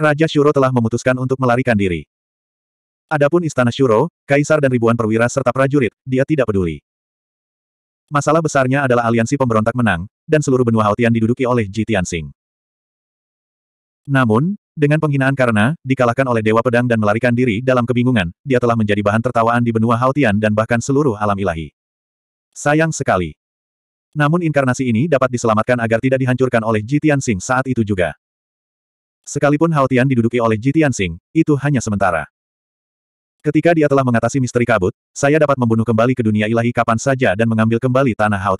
Raja Shuro telah memutuskan untuk melarikan diri. Adapun istana Shuro, kaisar dan ribuan perwira serta prajurit, dia tidak peduli. Masalah besarnya adalah aliansi pemberontak menang, dan seluruh benua Haotian diduduki oleh Jitian Tianxing. Namun, dengan penghinaan karena dikalahkan oleh Dewa Pedang dan melarikan diri dalam kebingungan, dia telah menjadi bahan tertawaan di benua Haotian dan bahkan seluruh alam ilahi. Sayang sekali. Namun inkarnasi ini dapat diselamatkan agar tidak dihancurkan oleh Jitian Tianxing saat itu juga. Sekalipun Hao diduduki oleh Jitian Tianxing, itu hanya sementara. Ketika dia telah mengatasi misteri kabut, saya dapat membunuh kembali ke dunia ilahi kapan saja dan mengambil kembali tanah Hao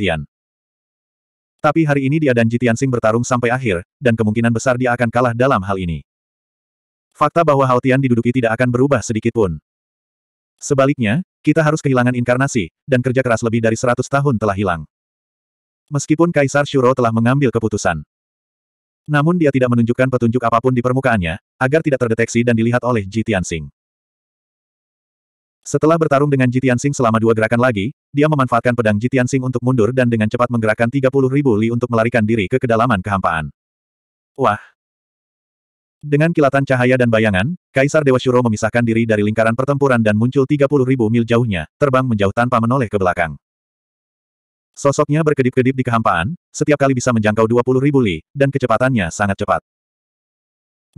Tapi hari ini dia dan Jitian Tianxing bertarung sampai akhir, dan kemungkinan besar dia akan kalah dalam hal ini. Fakta bahwa Hao diduduki tidak akan berubah sedikit pun. Sebaliknya, kita harus kehilangan inkarnasi, dan kerja keras lebih dari 100 tahun telah hilang. Meskipun Kaisar Shuro telah mengambil keputusan, namun dia tidak menunjukkan petunjuk apapun di permukaannya, agar tidak terdeteksi dan dilihat oleh Ji Tianxing. Setelah bertarung dengan Ji Tianxing selama dua gerakan lagi, dia memanfaatkan pedang Ji Tianxing untuk mundur dan dengan cepat menggerakkan 30 ribu li untuk melarikan diri ke kedalaman kehampaan. Wah! Dengan kilatan cahaya dan bayangan, Kaisar Dewa Shuro memisahkan diri dari lingkaran pertempuran dan muncul 30 ribu mil jauhnya, terbang menjauh tanpa menoleh ke belakang. Sosoknya berkedip-kedip di kehampaan, setiap kali bisa menjangkau 20 ribu li, dan kecepatannya sangat cepat.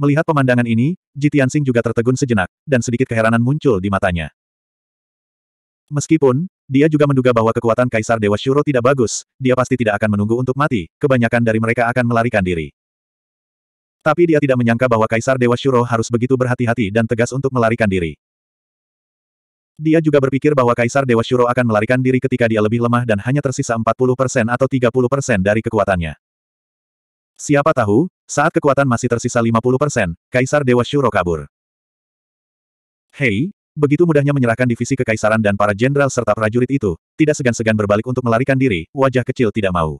Melihat pemandangan ini, Tianxing juga tertegun sejenak, dan sedikit keheranan muncul di matanya. Meskipun, dia juga menduga bahwa kekuatan Kaisar Dewa Shuro tidak bagus, dia pasti tidak akan menunggu untuk mati, kebanyakan dari mereka akan melarikan diri. Tapi dia tidak menyangka bahwa Kaisar Dewa Shuro harus begitu berhati-hati dan tegas untuk melarikan diri. Dia juga berpikir bahwa Kaisar Dewa Shuro akan melarikan diri ketika dia lebih lemah dan hanya tersisa 40% atau 30% dari kekuatannya. Siapa tahu, saat kekuatan masih tersisa 50%, Kaisar Dewa Shuro kabur. Hei, begitu mudahnya menyerahkan divisi kekaisaran dan para jenderal serta prajurit itu, tidak segan-segan berbalik untuk melarikan diri, wajah kecil tidak mau.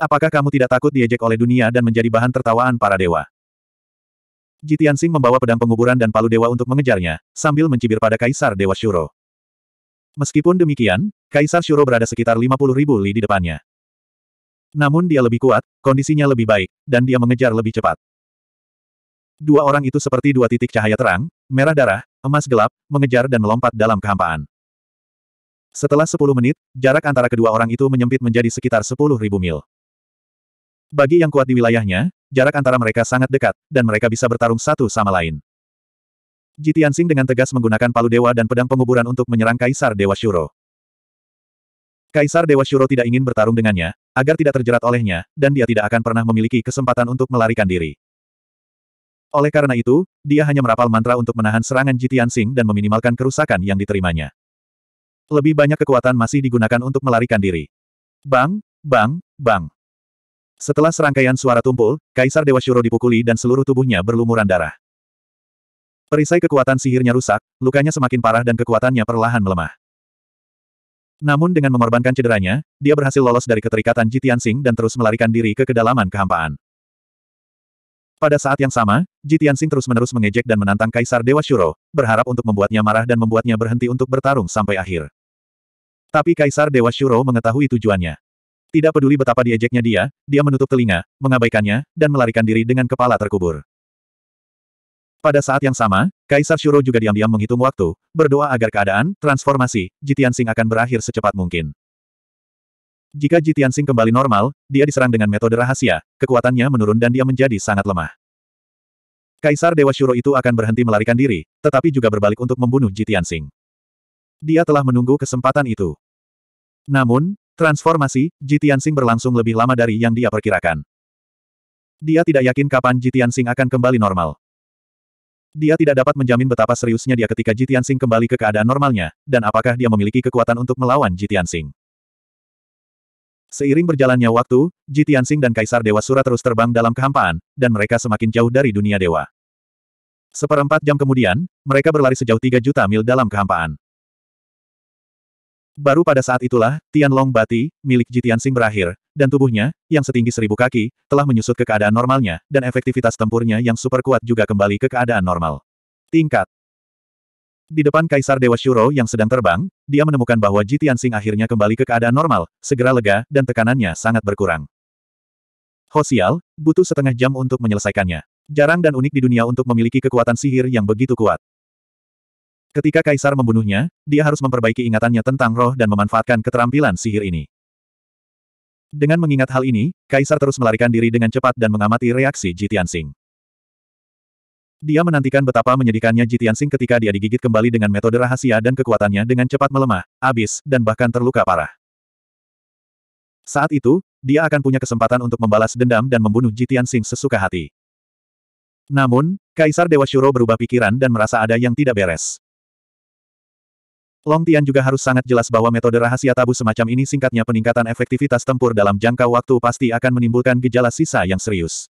Apakah kamu tidak takut diejek oleh dunia dan menjadi bahan tertawaan para dewa? Jitian Sing membawa pedang penguburan dan palu dewa untuk mengejarnya, sambil mencibir pada Kaisar Dewa Shuro. Meskipun demikian, Kaisar Shuro berada sekitar 50 ribu li di depannya. Namun dia lebih kuat, kondisinya lebih baik, dan dia mengejar lebih cepat. Dua orang itu seperti dua titik cahaya terang, merah darah, emas gelap, mengejar dan melompat dalam kehampaan. Setelah 10 menit, jarak antara kedua orang itu menyempit menjadi sekitar ribu mil. Bagi yang kuat di wilayahnya, jarak antara mereka sangat dekat, dan mereka bisa bertarung satu sama lain. Jitiansing dengan tegas menggunakan palu dewa dan pedang penguburan untuk menyerang Kaisar Dewa Shuro. Kaisar Dewa Shuro tidak ingin bertarung dengannya, agar tidak terjerat olehnya, dan dia tidak akan pernah memiliki kesempatan untuk melarikan diri. Oleh karena itu, dia hanya merapal mantra untuk menahan serangan Jitian Sing dan meminimalkan kerusakan yang diterimanya. Lebih banyak kekuatan masih digunakan untuk melarikan diri. Bang, bang, bang. Setelah serangkaian suara tumpul, Kaisar Dewa Shuro dipukuli dan seluruh tubuhnya berlumuran darah. Perisai kekuatan sihirnya rusak, lukanya semakin parah dan kekuatannya perlahan melemah. Namun dengan mengorbankan cederanya, dia berhasil lolos dari keterikatan Jitian Sing dan terus melarikan diri ke kedalaman kehampaan. Pada saat yang sama, Jitian Sing terus-menerus mengejek dan menantang Kaisar Dewa Shuro, berharap untuk membuatnya marah dan membuatnya berhenti untuk bertarung sampai akhir. Tapi Kaisar Dewa Shuro mengetahui tujuannya. Tidak peduli betapa diejeknya dia, dia menutup telinga, mengabaikannya, dan melarikan diri dengan kepala terkubur. Pada saat yang sama, Kaisar Shuro juga diam-diam menghitung waktu, berdoa agar keadaan, transformasi, Jitiansing akan berakhir secepat mungkin. Jika Jitiansing kembali normal, dia diserang dengan metode rahasia, kekuatannya menurun dan dia menjadi sangat lemah. Kaisar Dewa Shuro itu akan berhenti melarikan diri, tetapi juga berbalik untuk membunuh Jitiansing. Dia telah menunggu kesempatan itu. Namun, Transformasi, Sing berlangsung lebih lama dari yang dia perkirakan. Dia tidak yakin kapan Sing akan kembali normal. Dia tidak dapat menjamin betapa seriusnya dia ketika Sing kembali ke keadaan normalnya, dan apakah dia memiliki kekuatan untuk melawan Sing. Seiring berjalannya waktu, Sing dan Kaisar Dewa Sura terus terbang dalam kehampaan, dan mereka semakin jauh dari dunia dewa. Seperempat jam kemudian, mereka berlari sejauh tiga juta mil dalam kehampaan. Baru pada saat itulah, Tianlong Bati, milik Jitiansing berakhir, dan tubuhnya, yang setinggi seribu kaki, telah menyusut ke keadaan normalnya, dan efektivitas tempurnya yang super kuat juga kembali ke keadaan normal. Tingkat Di depan Kaisar Dewa Shuro yang sedang terbang, dia menemukan bahwa Jitiansing akhirnya kembali ke keadaan normal, segera lega, dan tekanannya sangat berkurang. Hosial, butuh setengah jam untuk menyelesaikannya. Jarang dan unik di dunia untuk memiliki kekuatan sihir yang begitu kuat. Ketika Kaisar membunuhnya, dia harus memperbaiki ingatannya tentang roh dan memanfaatkan keterampilan sihir ini. Dengan mengingat hal ini, Kaisar terus melarikan diri dengan cepat dan mengamati reaksi Jitian Sing. Dia menantikan betapa menyedihkannya Jitian Sing ketika dia digigit kembali dengan metode rahasia dan kekuatannya dengan cepat melemah, habis, dan bahkan terluka parah. Saat itu, dia akan punya kesempatan untuk membalas dendam dan membunuh Jitian Sing sesuka hati. Namun, Kaisar Dewa Shuro berubah pikiran dan merasa ada yang tidak beres. Long Tian juga harus sangat jelas bahwa metode rahasia tabu semacam ini singkatnya peningkatan efektivitas tempur dalam jangka waktu pasti akan menimbulkan gejala sisa yang serius.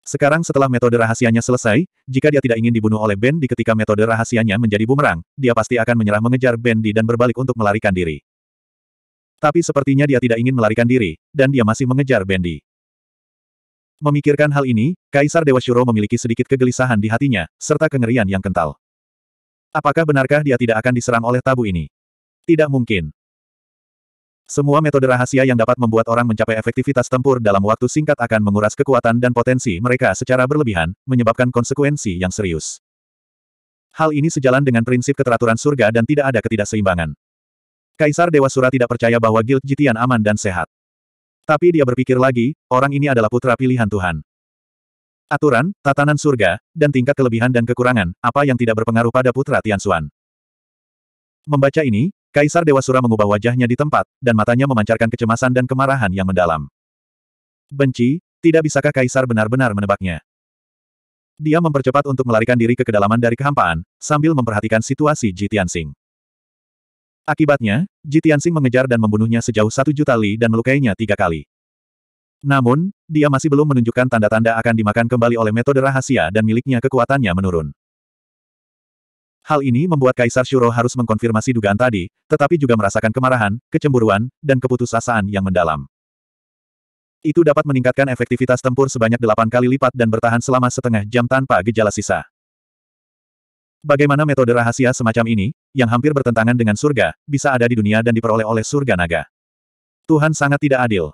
Sekarang setelah metode rahasianya selesai, jika dia tidak ingin dibunuh oleh Ben di ketika metode rahasianya menjadi bumerang, dia pasti akan menyerah mengejar Ben di dan berbalik untuk melarikan diri. Tapi sepertinya dia tidak ingin melarikan diri, dan dia masih mengejar Bendy. Memikirkan hal ini, Kaisar Dewa Shuro memiliki sedikit kegelisahan di hatinya, serta kengerian yang kental. Apakah benarkah dia tidak akan diserang oleh tabu ini? Tidak mungkin. Semua metode rahasia yang dapat membuat orang mencapai efektivitas tempur dalam waktu singkat akan menguras kekuatan dan potensi mereka secara berlebihan, menyebabkan konsekuensi yang serius. Hal ini sejalan dengan prinsip keteraturan surga dan tidak ada ketidakseimbangan. Kaisar Dewa Sura tidak percaya bahwa Guild Jitian aman dan sehat. Tapi dia berpikir lagi, orang ini adalah putra pilihan Tuhan aturan, tatanan surga, dan tingkat kelebihan dan kekurangan, apa yang tidak berpengaruh pada putra Tianxuan. Membaca ini, Kaisar Dewa sura mengubah wajahnya di tempat, dan matanya memancarkan kecemasan dan kemarahan yang mendalam. Benci, tidak bisakah Kaisar benar-benar menebaknya? Dia mempercepat untuk melarikan diri ke kedalaman dari kehampaan, sambil memperhatikan situasi Ji Tianxing. Akibatnya, Ji Tianxing mengejar dan membunuhnya sejauh satu juta li dan melukainya tiga kali. Namun, dia masih belum menunjukkan tanda-tanda akan dimakan kembali oleh metode rahasia dan miliknya kekuatannya menurun. Hal ini membuat Kaisar Shuro harus mengkonfirmasi dugaan tadi, tetapi juga merasakan kemarahan, kecemburuan, dan keputusasaan yang mendalam. Itu dapat meningkatkan efektivitas tempur sebanyak delapan kali lipat dan bertahan selama setengah jam tanpa gejala sisa. Bagaimana metode rahasia semacam ini, yang hampir bertentangan dengan surga, bisa ada di dunia dan diperoleh oleh surga naga? Tuhan sangat tidak adil.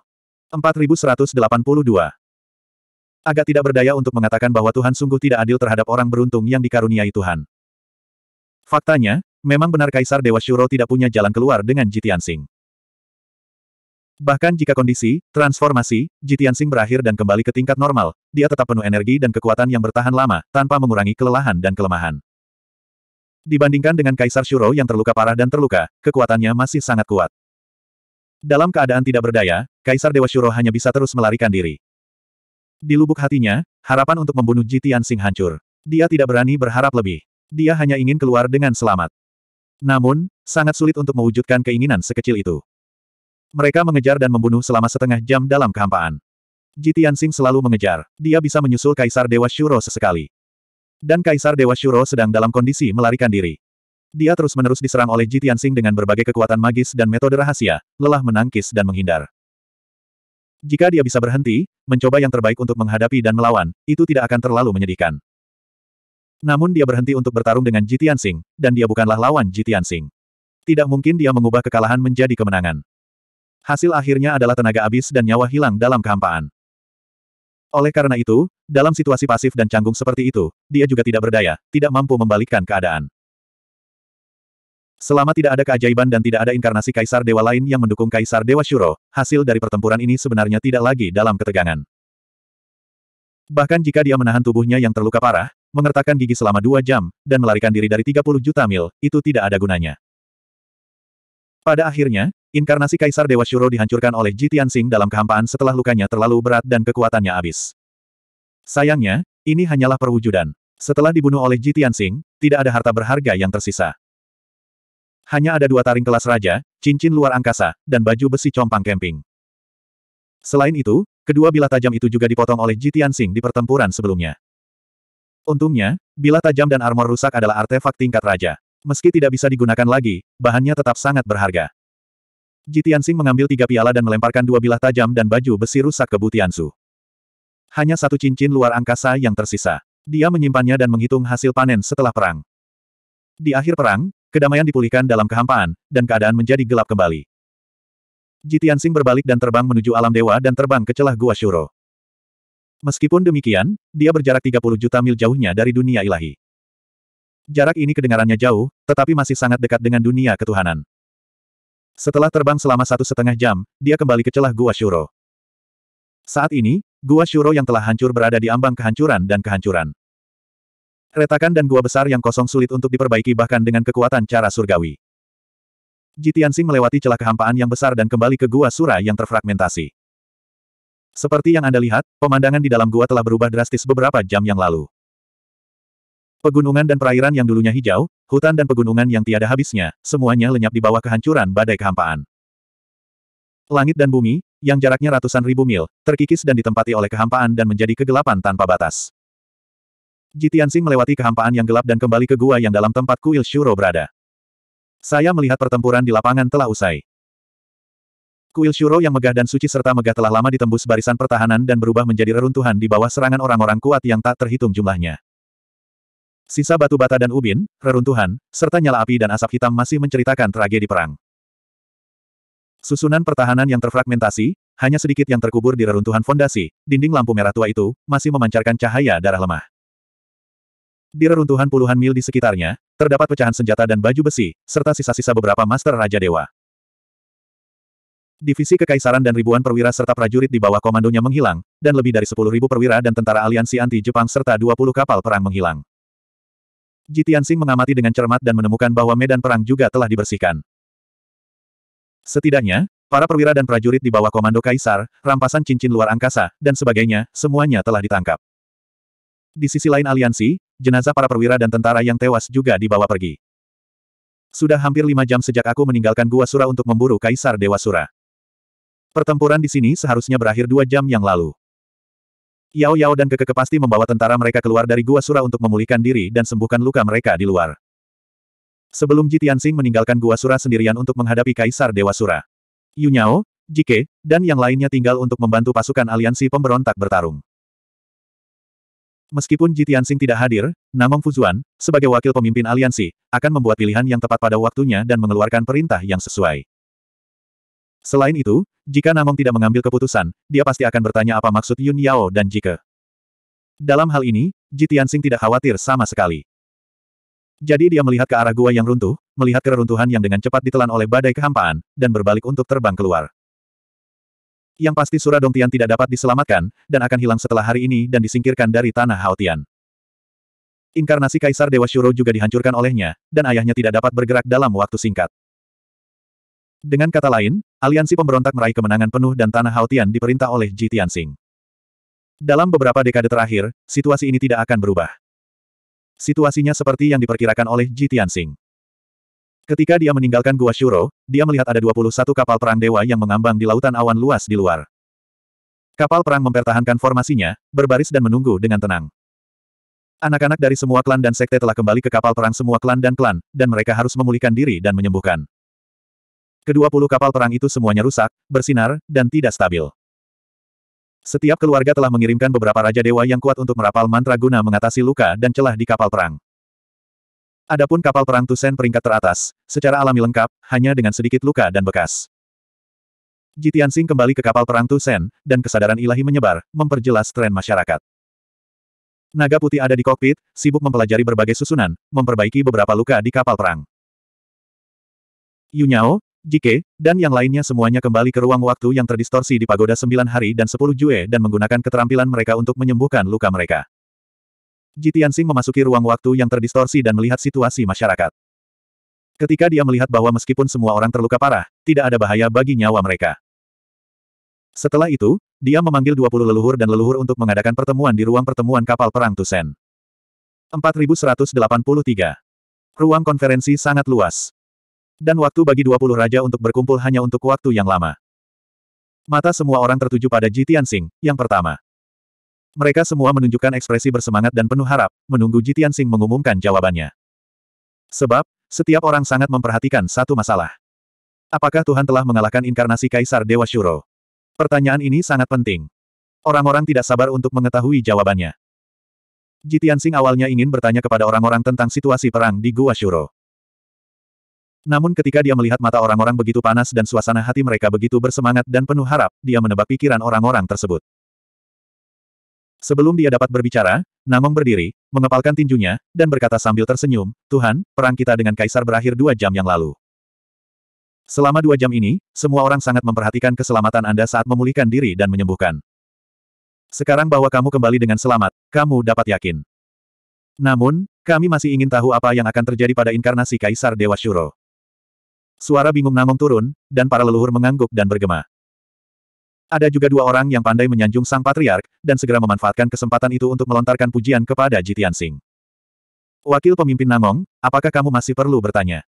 4182. Agak tidak berdaya untuk mengatakan bahwa Tuhan sungguh tidak adil terhadap orang beruntung yang dikaruniai Tuhan. Faktanya, memang benar Kaisar Dewa Shuro tidak punya jalan keluar dengan Jitian Sing. Bahkan jika kondisi, transformasi, Jitian Sing berakhir dan kembali ke tingkat normal, dia tetap penuh energi dan kekuatan yang bertahan lama, tanpa mengurangi kelelahan dan kelemahan. Dibandingkan dengan Kaisar Shuro yang terluka parah dan terluka, kekuatannya masih sangat kuat. Dalam keadaan tidak berdaya, Kaisar Dewa Shuro hanya bisa terus melarikan diri. Di lubuk hatinya, harapan untuk membunuh Jitian Sing hancur. Dia tidak berani berharap lebih. Dia hanya ingin keluar dengan selamat. Namun, sangat sulit untuk mewujudkan keinginan sekecil itu. Mereka mengejar dan membunuh selama setengah jam dalam kehampaan. Jitian Sing selalu mengejar. Dia bisa menyusul Kaisar Dewa Shuro sesekali. Dan Kaisar Dewa Shuro sedang dalam kondisi melarikan diri. Dia terus-menerus diserang oleh Ji Tianxing dengan berbagai kekuatan magis dan metode rahasia, lelah menangkis dan menghindar. Jika dia bisa berhenti, mencoba yang terbaik untuk menghadapi dan melawan, itu tidak akan terlalu menyedihkan. Namun dia berhenti untuk bertarung dengan Ji Tianxing, dan dia bukanlah lawan Ji Tianxing. Tidak mungkin dia mengubah kekalahan menjadi kemenangan. Hasil akhirnya adalah tenaga abis dan nyawa hilang dalam kehampaan. Oleh karena itu, dalam situasi pasif dan canggung seperti itu, dia juga tidak berdaya, tidak mampu membalikkan keadaan. Selama tidak ada keajaiban dan tidak ada inkarnasi Kaisar Dewa lain yang mendukung Kaisar Dewa Shuro, hasil dari pertempuran ini sebenarnya tidak lagi dalam ketegangan. Bahkan jika dia menahan tubuhnya yang terluka parah, mengertakkan gigi selama dua jam, dan melarikan diri dari 30 juta mil, itu tidak ada gunanya. Pada akhirnya, inkarnasi Kaisar Dewa Shuro dihancurkan oleh Ji Tianxing dalam kehampaan setelah lukanya terlalu berat dan kekuatannya habis. Sayangnya, ini hanyalah perwujudan. Setelah dibunuh oleh Ji Tianxing, tidak ada harta berharga yang tersisa. Hanya ada dua taring kelas raja, cincin luar angkasa, dan baju besi compang camping. Selain itu, kedua bilah tajam itu juga dipotong oleh Jitian Sing di pertempuran sebelumnya. Untungnya, bilah tajam dan armor rusak adalah artefak tingkat raja. Meski tidak bisa digunakan lagi, bahannya tetap sangat berharga. Jitian Sing mengambil tiga piala dan melemparkan dua bilah tajam dan baju besi rusak ke Butiansu. Hanya satu cincin luar angkasa yang tersisa. Dia menyimpannya dan menghitung hasil panen setelah perang. Di akhir perang, Kedamaian dipulihkan dalam kehampaan, dan keadaan menjadi gelap kembali. Jitiansing berbalik dan terbang menuju alam dewa dan terbang ke celah gua Shuro. Meskipun demikian, dia berjarak 30 juta mil jauhnya dari dunia ilahi. Jarak ini kedengarannya jauh, tetapi masih sangat dekat dengan dunia ketuhanan. Setelah terbang selama satu setengah jam, dia kembali ke celah gua Shuro. Saat ini, gua Shuro yang telah hancur berada di ambang kehancuran dan kehancuran. Retakan dan gua besar yang kosong sulit untuk diperbaiki bahkan dengan kekuatan cara surgawi. Jitiansing melewati celah kehampaan yang besar dan kembali ke gua sura yang terfragmentasi. Seperti yang Anda lihat, pemandangan di dalam gua telah berubah drastis beberapa jam yang lalu. Pegunungan dan perairan yang dulunya hijau, hutan dan pegunungan yang tiada habisnya, semuanya lenyap di bawah kehancuran badai kehampaan. Langit dan bumi, yang jaraknya ratusan ribu mil, terkikis dan ditempati oleh kehampaan dan menjadi kegelapan tanpa batas. Jitiansing melewati kehampaan yang gelap dan kembali ke gua yang dalam tempat kuil Shuro berada. Saya melihat pertempuran di lapangan telah usai. Kuil Shuro yang megah dan suci serta megah telah lama ditembus barisan pertahanan dan berubah menjadi reruntuhan di bawah serangan orang-orang kuat yang tak terhitung jumlahnya. Sisa batu bata dan ubin, reruntuhan, serta nyala api dan asap hitam masih menceritakan tragedi perang. Susunan pertahanan yang terfragmentasi, hanya sedikit yang terkubur di reruntuhan fondasi, dinding lampu merah tua itu, masih memancarkan cahaya darah lemah. Di reruntuhan puluhan mil di sekitarnya, terdapat pecahan senjata dan baju besi, serta sisa-sisa beberapa Master Raja Dewa. Divisi Kekaisaran dan ribuan perwira serta prajurit di bawah komandonya menghilang, dan lebih dari 10.000 perwira dan tentara aliansi anti-Jepang serta 20 kapal perang menghilang. Singh mengamati dengan cermat dan menemukan bahwa medan perang juga telah dibersihkan. Setidaknya, para perwira dan prajurit di bawah komando Kaisar, rampasan cincin luar angkasa, dan sebagainya, semuanya telah ditangkap. Di sisi lain aliansi, jenazah para perwira dan tentara yang tewas juga dibawa pergi. Sudah hampir lima jam sejak aku meninggalkan Gua Sura untuk memburu Kaisar Dewa Sura. Pertempuran di sini seharusnya berakhir dua jam yang lalu. Yao Yao dan Keke pasti membawa tentara mereka keluar dari Gua Sura untuk memulihkan diri dan sembuhkan luka mereka di luar. Sebelum Ji Tianxing meninggalkan Gua Sura sendirian untuk menghadapi Kaisar Dewa Sura. Yu Jike, dan yang lainnya tinggal untuk membantu pasukan aliansi pemberontak bertarung. Meskipun Ji tidak hadir, Namong Fuzuan, sebagai wakil pemimpin aliansi, akan membuat pilihan yang tepat pada waktunya dan mengeluarkan perintah yang sesuai. Selain itu, jika Namong tidak mengambil keputusan, dia pasti akan bertanya apa maksud Yun Yao dan Jike. Dalam hal ini, Ji tidak khawatir sama sekali. Jadi dia melihat ke arah gua yang runtuh, melihat keruntuhan yang dengan cepat ditelan oleh badai kehampaan, dan berbalik untuk terbang keluar. Yang pasti Sura Dongtian tidak dapat diselamatkan, dan akan hilang setelah hari ini dan disingkirkan dari tanah Haotian. Inkarnasi Kaisar Dewa Shuro juga dihancurkan olehnya, dan ayahnya tidak dapat bergerak dalam waktu singkat. Dengan kata lain, aliansi pemberontak meraih kemenangan penuh dan tanah Haotian diperintah oleh Ji Tianxing. Dalam beberapa dekade terakhir, situasi ini tidak akan berubah. Situasinya seperti yang diperkirakan oleh Ji Tianxing. Ketika dia meninggalkan Gua Shuro, dia melihat ada 21 kapal perang dewa yang mengambang di lautan awan luas di luar. Kapal perang mempertahankan formasinya, berbaris dan menunggu dengan tenang. Anak-anak dari semua klan dan sekte telah kembali ke kapal perang semua klan dan klan, dan mereka harus memulihkan diri dan menyembuhkan. Kedua puluh kapal perang itu semuanya rusak, bersinar, dan tidak stabil. Setiap keluarga telah mengirimkan beberapa raja dewa yang kuat untuk merapal mantra guna mengatasi luka dan celah di kapal perang. Adapun kapal perang Tusen peringkat teratas, secara alami lengkap, hanya dengan sedikit luka dan bekas. Jitian Jitiansing kembali ke kapal perang Tusen, dan kesadaran ilahi menyebar, memperjelas tren masyarakat. Naga putih ada di kokpit, sibuk mempelajari berbagai susunan, memperbaiki beberapa luka di kapal perang. Yunyao, Jike, dan yang lainnya semuanya kembali ke ruang waktu yang terdistorsi di pagoda 9 hari dan 10 Jue dan menggunakan keterampilan mereka untuk menyembuhkan luka mereka. Jitian Tianxing memasuki ruang waktu yang terdistorsi dan melihat situasi masyarakat. Ketika dia melihat bahwa meskipun semua orang terluka parah, tidak ada bahaya bagi nyawa mereka. Setelah itu, dia memanggil 20 leluhur dan leluhur untuk mengadakan pertemuan di ruang pertemuan kapal perang Tusen. 4183. Ruang konferensi sangat luas. Dan waktu bagi 20 raja untuk berkumpul hanya untuk waktu yang lama. Mata semua orang tertuju pada Jitian Tianxing, yang pertama. Mereka semua menunjukkan ekspresi bersemangat dan penuh harap, menunggu Jitian Sing mengumumkan jawabannya. Sebab, setiap orang sangat memperhatikan satu masalah. Apakah Tuhan telah mengalahkan inkarnasi Kaisar Dewa Shuro? Pertanyaan ini sangat penting. Orang-orang tidak sabar untuk mengetahui jawabannya. Jitian Sing awalnya ingin bertanya kepada orang-orang tentang situasi perang di Gua Shuro. Namun ketika dia melihat mata orang-orang begitu panas dan suasana hati mereka begitu bersemangat dan penuh harap, dia menebak pikiran orang-orang tersebut. Sebelum dia dapat berbicara, Namong berdiri, mengepalkan tinjunya, dan berkata sambil tersenyum, Tuhan, perang kita dengan Kaisar berakhir dua jam yang lalu. Selama dua jam ini, semua orang sangat memperhatikan keselamatan Anda saat memulihkan diri dan menyembuhkan. Sekarang bahwa kamu kembali dengan selamat, kamu dapat yakin. Namun, kami masih ingin tahu apa yang akan terjadi pada inkarnasi Kaisar Dewa Shuro. Suara bingung Namong turun, dan para leluhur mengangguk dan bergema. Ada juga dua orang yang pandai menyanjung sang patriark, dan segera memanfaatkan kesempatan itu untuk melontarkan pujian kepada Jitian Sing. Wakil pemimpin Nangong, apakah kamu masih perlu bertanya?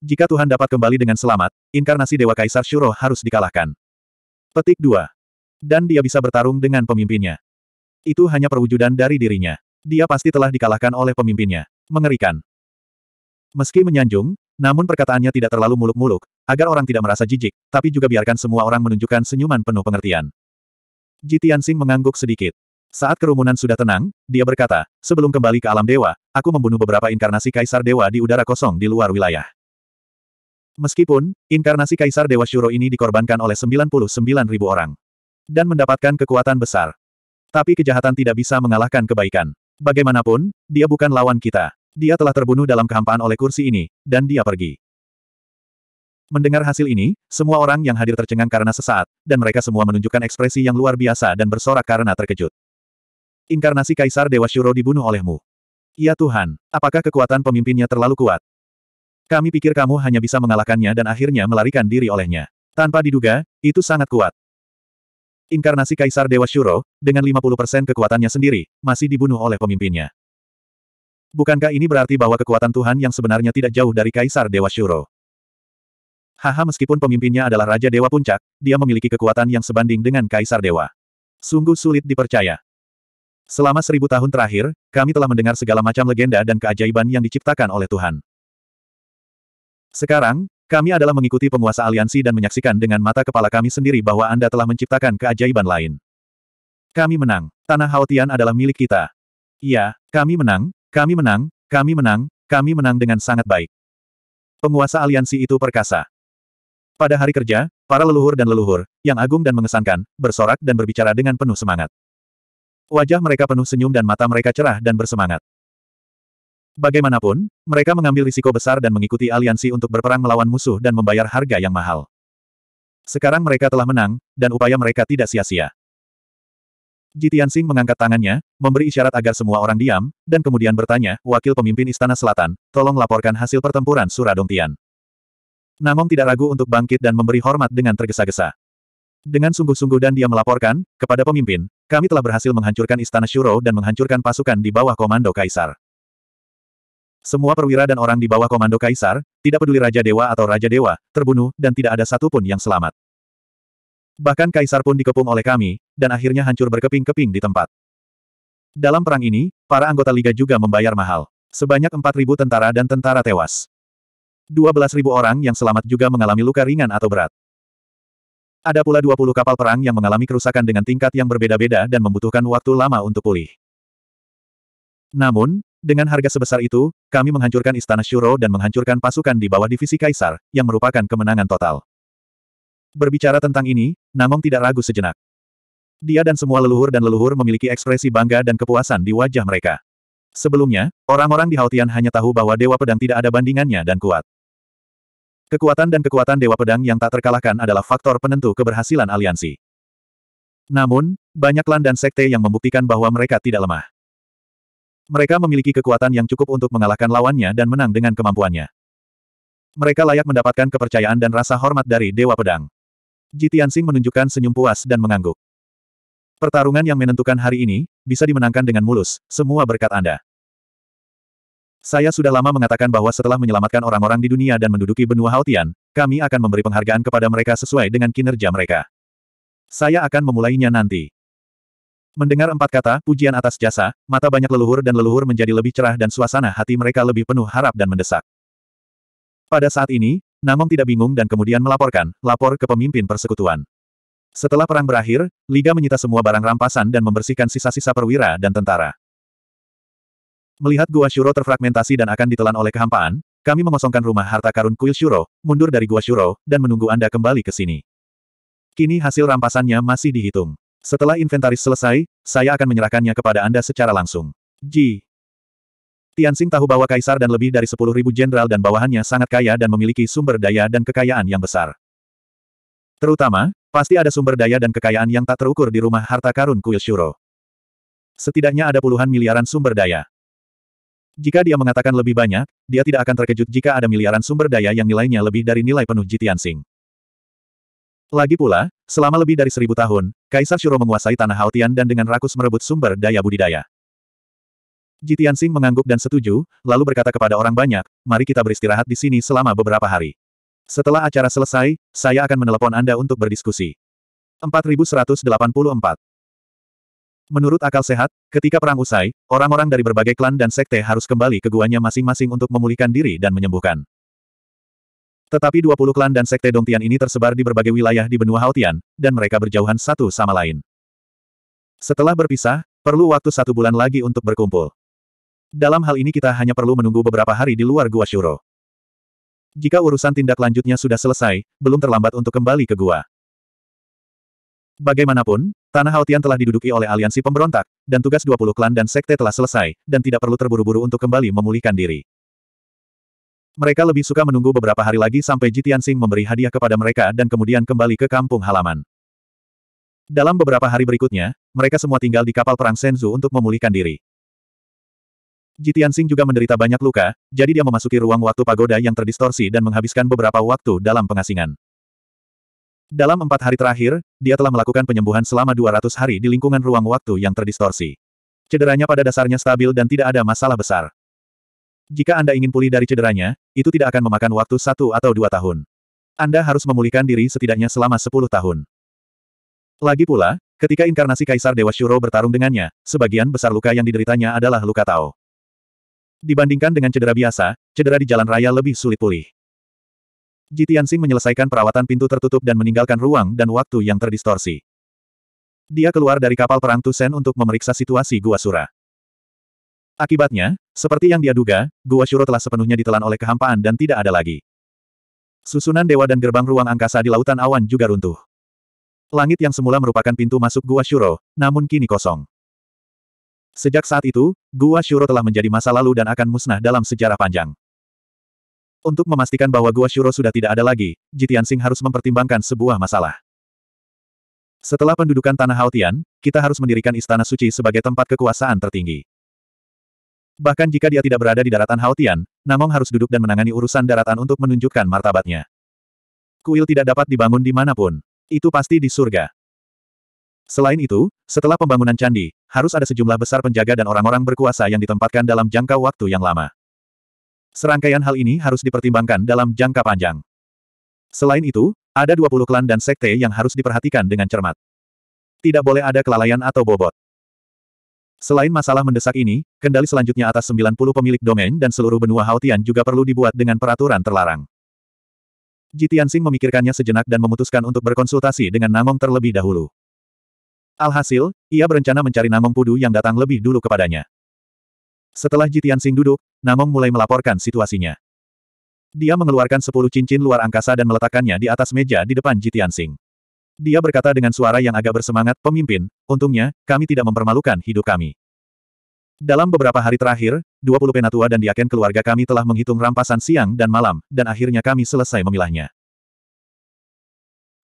Jika Tuhan dapat kembali dengan selamat, inkarnasi Dewa Kaisar Shuro harus dikalahkan. Petik 2. Dan dia bisa bertarung dengan pemimpinnya. Itu hanya perwujudan dari dirinya. Dia pasti telah dikalahkan oleh pemimpinnya. Mengerikan. Meski menyanjung, namun perkataannya tidak terlalu muluk-muluk, agar orang tidak merasa jijik, tapi juga biarkan semua orang menunjukkan senyuman penuh pengertian. Ji Tianxing mengangguk sedikit. Saat kerumunan sudah tenang, dia berkata, sebelum kembali ke alam dewa, aku membunuh beberapa inkarnasi kaisar dewa di udara kosong di luar wilayah. Meskipun, inkarnasi kaisar dewa Shuro ini dikorbankan oleh 99 ribu orang. Dan mendapatkan kekuatan besar. Tapi kejahatan tidak bisa mengalahkan kebaikan. Bagaimanapun, dia bukan lawan kita. Dia telah terbunuh dalam kehampaan oleh kursi ini, dan dia pergi. Mendengar hasil ini, semua orang yang hadir tercengang karena sesaat, dan mereka semua menunjukkan ekspresi yang luar biasa dan bersorak karena terkejut. Inkarnasi Kaisar Dewa Shuro dibunuh olehmu. Ya Tuhan, apakah kekuatan pemimpinnya terlalu kuat? Kami pikir kamu hanya bisa mengalahkannya dan akhirnya melarikan diri olehnya. Tanpa diduga, itu sangat kuat. Inkarnasi Kaisar Dewa Shuro, dengan 50% kekuatannya sendiri, masih dibunuh oleh pemimpinnya. Bukankah ini berarti bahwa kekuatan Tuhan yang sebenarnya tidak jauh dari Kaisar Dewa Shuro? Haha meskipun pemimpinnya adalah Raja Dewa Puncak, dia memiliki kekuatan yang sebanding dengan Kaisar Dewa. Sungguh sulit dipercaya. Selama seribu tahun terakhir, kami telah mendengar segala macam legenda dan keajaiban yang diciptakan oleh Tuhan. Sekarang, kami adalah mengikuti penguasa aliansi dan menyaksikan dengan mata kepala kami sendiri bahwa Anda telah menciptakan keajaiban lain. Kami menang. Tanah Haotian adalah milik kita. Iya, kami menang, kami menang, kami menang, kami menang dengan sangat baik. Penguasa aliansi itu perkasa. Pada hari kerja, para leluhur dan leluhur, yang agung dan mengesankan, bersorak dan berbicara dengan penuh semangat. Wajah mereka penuh senyum dan mata mereka cerah dan bersemangat. Bagaimanapun, mereka mengambil risiko besar dan mengikuti aliansi untuk berperang melawan musuh dan membayar harga yang mahal. Sekarang mereka telah menang, dan upaya mereka tidak sia-sia. Jitian Tianxing mengangkat tangannya, memberi isyarat agar semua orang diam, dan kemudian bertanya, wakil pemimpin Istana Selatan, tolong laporkan hasil pertempuran Suradong Tian. Namong tidak ragu untuk bangkit dan memberi hormat dengan tergesa-gesa. Dengan sungguh-sungguh dan dia melaporkan, kepada pemimpin, kami telah berhasil menghancurkan Istana Shuro dan menghancurkan pasukan di bawah komando Kaisar. Semua perwira dan orang di bawah komando Kaisar, tidak peduli Raja Dewa atau Raja Dewa, terbunuh, dan tidak ada satupun yang selamat. Bahkan Kaisar pun dikepung oleh kami, dan akhirnya hancur berkeping-keping di tempat. Dalam perang ini, para anggota Liga juga membayar mahal. Sebanyak 4.000 tentara dan tentara tewas. 12.000 orang yang selamat juga mengalami luka ringan atau berat. Ada pula 20 kapal perang yang mengalami kerusakan dengan tingkat yang berbeda-beda dan membutuhkan waktu lama untuk pulih. Namun, dengan harga sebesar itu, kami menghancurkan Istana Shuro dan menghancurkan pasukan di bawah divisi Kaisar, yang merupakan kemenangan total. Berbicara tentang ini, Namong tidak ragu sejenak. Dia dan semua leluhur dan leluhur memiliki ekspresi bangga dan kepuasan di wajah mereka. Sebelumnya, orang-orang di Haotian hanya tahu bahwa Dewa Pedang tidak ada bandingannya dan kuat. Kekuatan dan kekuatan Dewa Pedang yang tak terkalahkan adalah faktor penentu keberhasilan aliansi. Namun, banyak klan dan sekte yang membuktikan bahwa mereka tidak lemah. Mereka memiliki kekuatan yang cukup untuk mengalahkan lawannya dan menang dengan kemampuannya. Mereka layak mendapatkan kepercayaan dan rasa hormat dari Dewa Pedang. Jitiansing menunjukkan senyum puas dan mengangguk. Pertarungan yang menentukan hari ini, bisa dimenangkan dengan mulus, semua berkat Anda. Saya sudah lama mengatakan bahwa setelah menyelamatkan orang-orang di dunia dan menduduki benua Haotian, kami akan memberi penghargaan kepada mereka sesuai dengan kinerja mereka. Saya akan memulainya nanti. Mendengar empat kata, pujian atas jasa, mata banyak leluhur dan leluhur menjadi lebih cerah dan suasana hati mereka lebih penuh harap dan mendesak. Pada saat ini, Namong tidak bingung dan kemudian melaporkan, lapor ke pemimpin persekutuan. Setelah perang berakhir, Liga menyita semua barang rampasan dan membersihkan sisa-sisa perwira dan tentara. Melihat Gua Shuro terfragmentasi dan akan ditelan oleh kehampaan, kami mengosongkan rumah harta karun kuil Shuro, mundur dari Gua Shuro, dan menunggu Anda kembali ke sini. Kini hasil rampasannya masih dihitung. Setelah inventaris selesai, saya akan menyerahkannya kepada Anda secara langsung. Ji. Tianxing tahu bahwa kaisar dan lebih dari 10.000 jenderal dan bawahannya sangat kaya dan memiliki sumber daya dan kekayaan yang besar. Terutama, Pasti ada sumber daya dan kekayaan yang tak terukur di rumah harta karun kuil Shuro. Setidaknya ada puluhan miliaran sumber daya. Jika dia mengatakan lebih banyak, dia tidak akan terkejut jika ada miliaran sumber daya yang nilainya lebih dari nilai penuh Jitian Sing. Lagi pula, selama lebih dari seribu tahun, Kaisar Shuro menguasai tanah Haotian dan dengan rakus merebut sumber daya budidaya. Jitian Sing mengangguk dan setuju, lalu berkata kepada orang banyak, mari kita beristirahat di sini selama beberapa hari. Setelah acara selesai, saya akan menelepon Anda untuk berdiskusi. 4184 Menurut akal sehat, ketika perang usai, orang-orang dari berbagai klan dan sekte harus kembali ke guanya masing-masing untuk memulihkan diri dan menyembuhkan. Tetapi 20 klan dan sekte Dongtian ini tersebar di berbagai wilayah di benua Haotian, dan mereka berjauhan satu sama lain. Setelah berpisah, perlu waktu satu bulan lagi untuk berkumpul. Dalam hal ini kita hanya perlu menunggu beberapa hari di luar Gua Shuro. Jika urusan tindak lanjutnya sudah selesai, belum terlambat untuk kembali ke gua. Bagaimanapun, Tanah Haotian telah diduduki oleh aliansi pemberontak, dan tugas 20 klan dan sekte telah selesai, dan tidak perlu terburu-buru untuk kembali memulihkan diri. Mereka lebih suka menunggu beberapa hari lagi sampai Jitian Sing memberi hadiah kepada mereka dan kemudian kembali ke kampung halaman. Dalam beberapa hari berikutnya, mereka semua tinggal di kapal perang Senzu untuk memulihkan diri. Jitian Sing juga menderita banyak luka, jadi dia memasuki ruang waktu pagoda yang terdistorsi dan menghabiskan beberapa waktu dalam pengasingan. Dalam empat hari terakhir, dia telah melakukan penyembuhan selama 200 hari di lingkungan ruang waktu yang terdistorsi. Cederanya pada dasarnya stabil dan tidak ada masalah besar. Jika Anda ingin pulih dari cederanya, itu tidak akan memakan waktu satu atau dua tahun. Anda harus memulihkan diri setidaknya selama sepuluh tahun. Lagi pula, ketika inkarnasi Kaisar Dewa Shuro bertarung dengannya, sebagian besar luka yang dideritanya adalah luka Tao. Dibandingkan dengan cedera biasa, cedera di jalan raya lebih sulit pulih. Ji Tianxing menyelesaikan perawatan pintu tertutup dan meninggalkan ruang dan waktu yang terdistorsi. Dia keluar dari kapal perang Tusen untuk memeriksa situasi Gua Sura. Akibatnya, seperti yang dia duga, Gua Shuro telah sepenuhnya ditelan oleh kehampaan dan tidak ada lagi. Susunan dewa dan gerbang ruang angkasa di lautan awan juga runtuh. Langit yang semula merupakan pintu masuk Gua Shuro, namun kini kosong. Sejak saat itu, Gua Shuro telah menjadi masa lalu dan akan musnah dalam sejarah panjang. Untuk memastikan bahwa Gua Shuro sudah tidak ada lagi, Jitian Sing harus mempertimbangkan sebuah masalah. Setelah pendudukan Tanah Haotian, kita harus mendirikan Istana Suci sebagai tempat kekuasaan tertinggi. Bahkan jika dia tidak berada di daratan Haotian, Namong harus duduk dan menangani urusan daratan untuk menunjukkan martabatnya. Kuil tidak dapat dibangun di manapun, Itu pasti di surga. Selain itu, setelah pembangunan candi, harus ada sejumlah besar penjaga dan orang-orang berkuasa yang ditempatkan dalam jangka waktu yang lama. Serangkaian hal ini harus dipertimbangkan dalam jangka panjang. Selain itu, ada 20 klan dan sekte yang harus diperhatikan dengan cermat. Tidak boleh ada kelalaian atau bobot. Selain masalah mendesak ini, kendali selanjutnya atas 90 pemilik domain dan seluruh benua Haotian juga perlu dibuat dengan peraturan terlarang. Jitian Sing memikirkannya sejenak dan memutuskan untuk berkonsultasi dengan Namong terlebih dahulu. Alhasil, ia berencana mencari Namong Pudu yang datang lebih dulu kepadanya. Setelah Jitian Sing duduk, Namong mulai melaporkan situasinya. Dia mengeluarkan sepuluh cincin luar angkasa dan meletakkannya di atas meja di depan Jitian Sing. Dia berkata dengan suara yang agak bersemangat, Pemimpin, untungnya, kami tidak mempermalukan hidup kami. Dalam beberapa hari terakhir, 20 penatua dan diaken keluarga kami telah menghitung rampasan siang dan malam, dan akhirnya kami selesai memilahnya.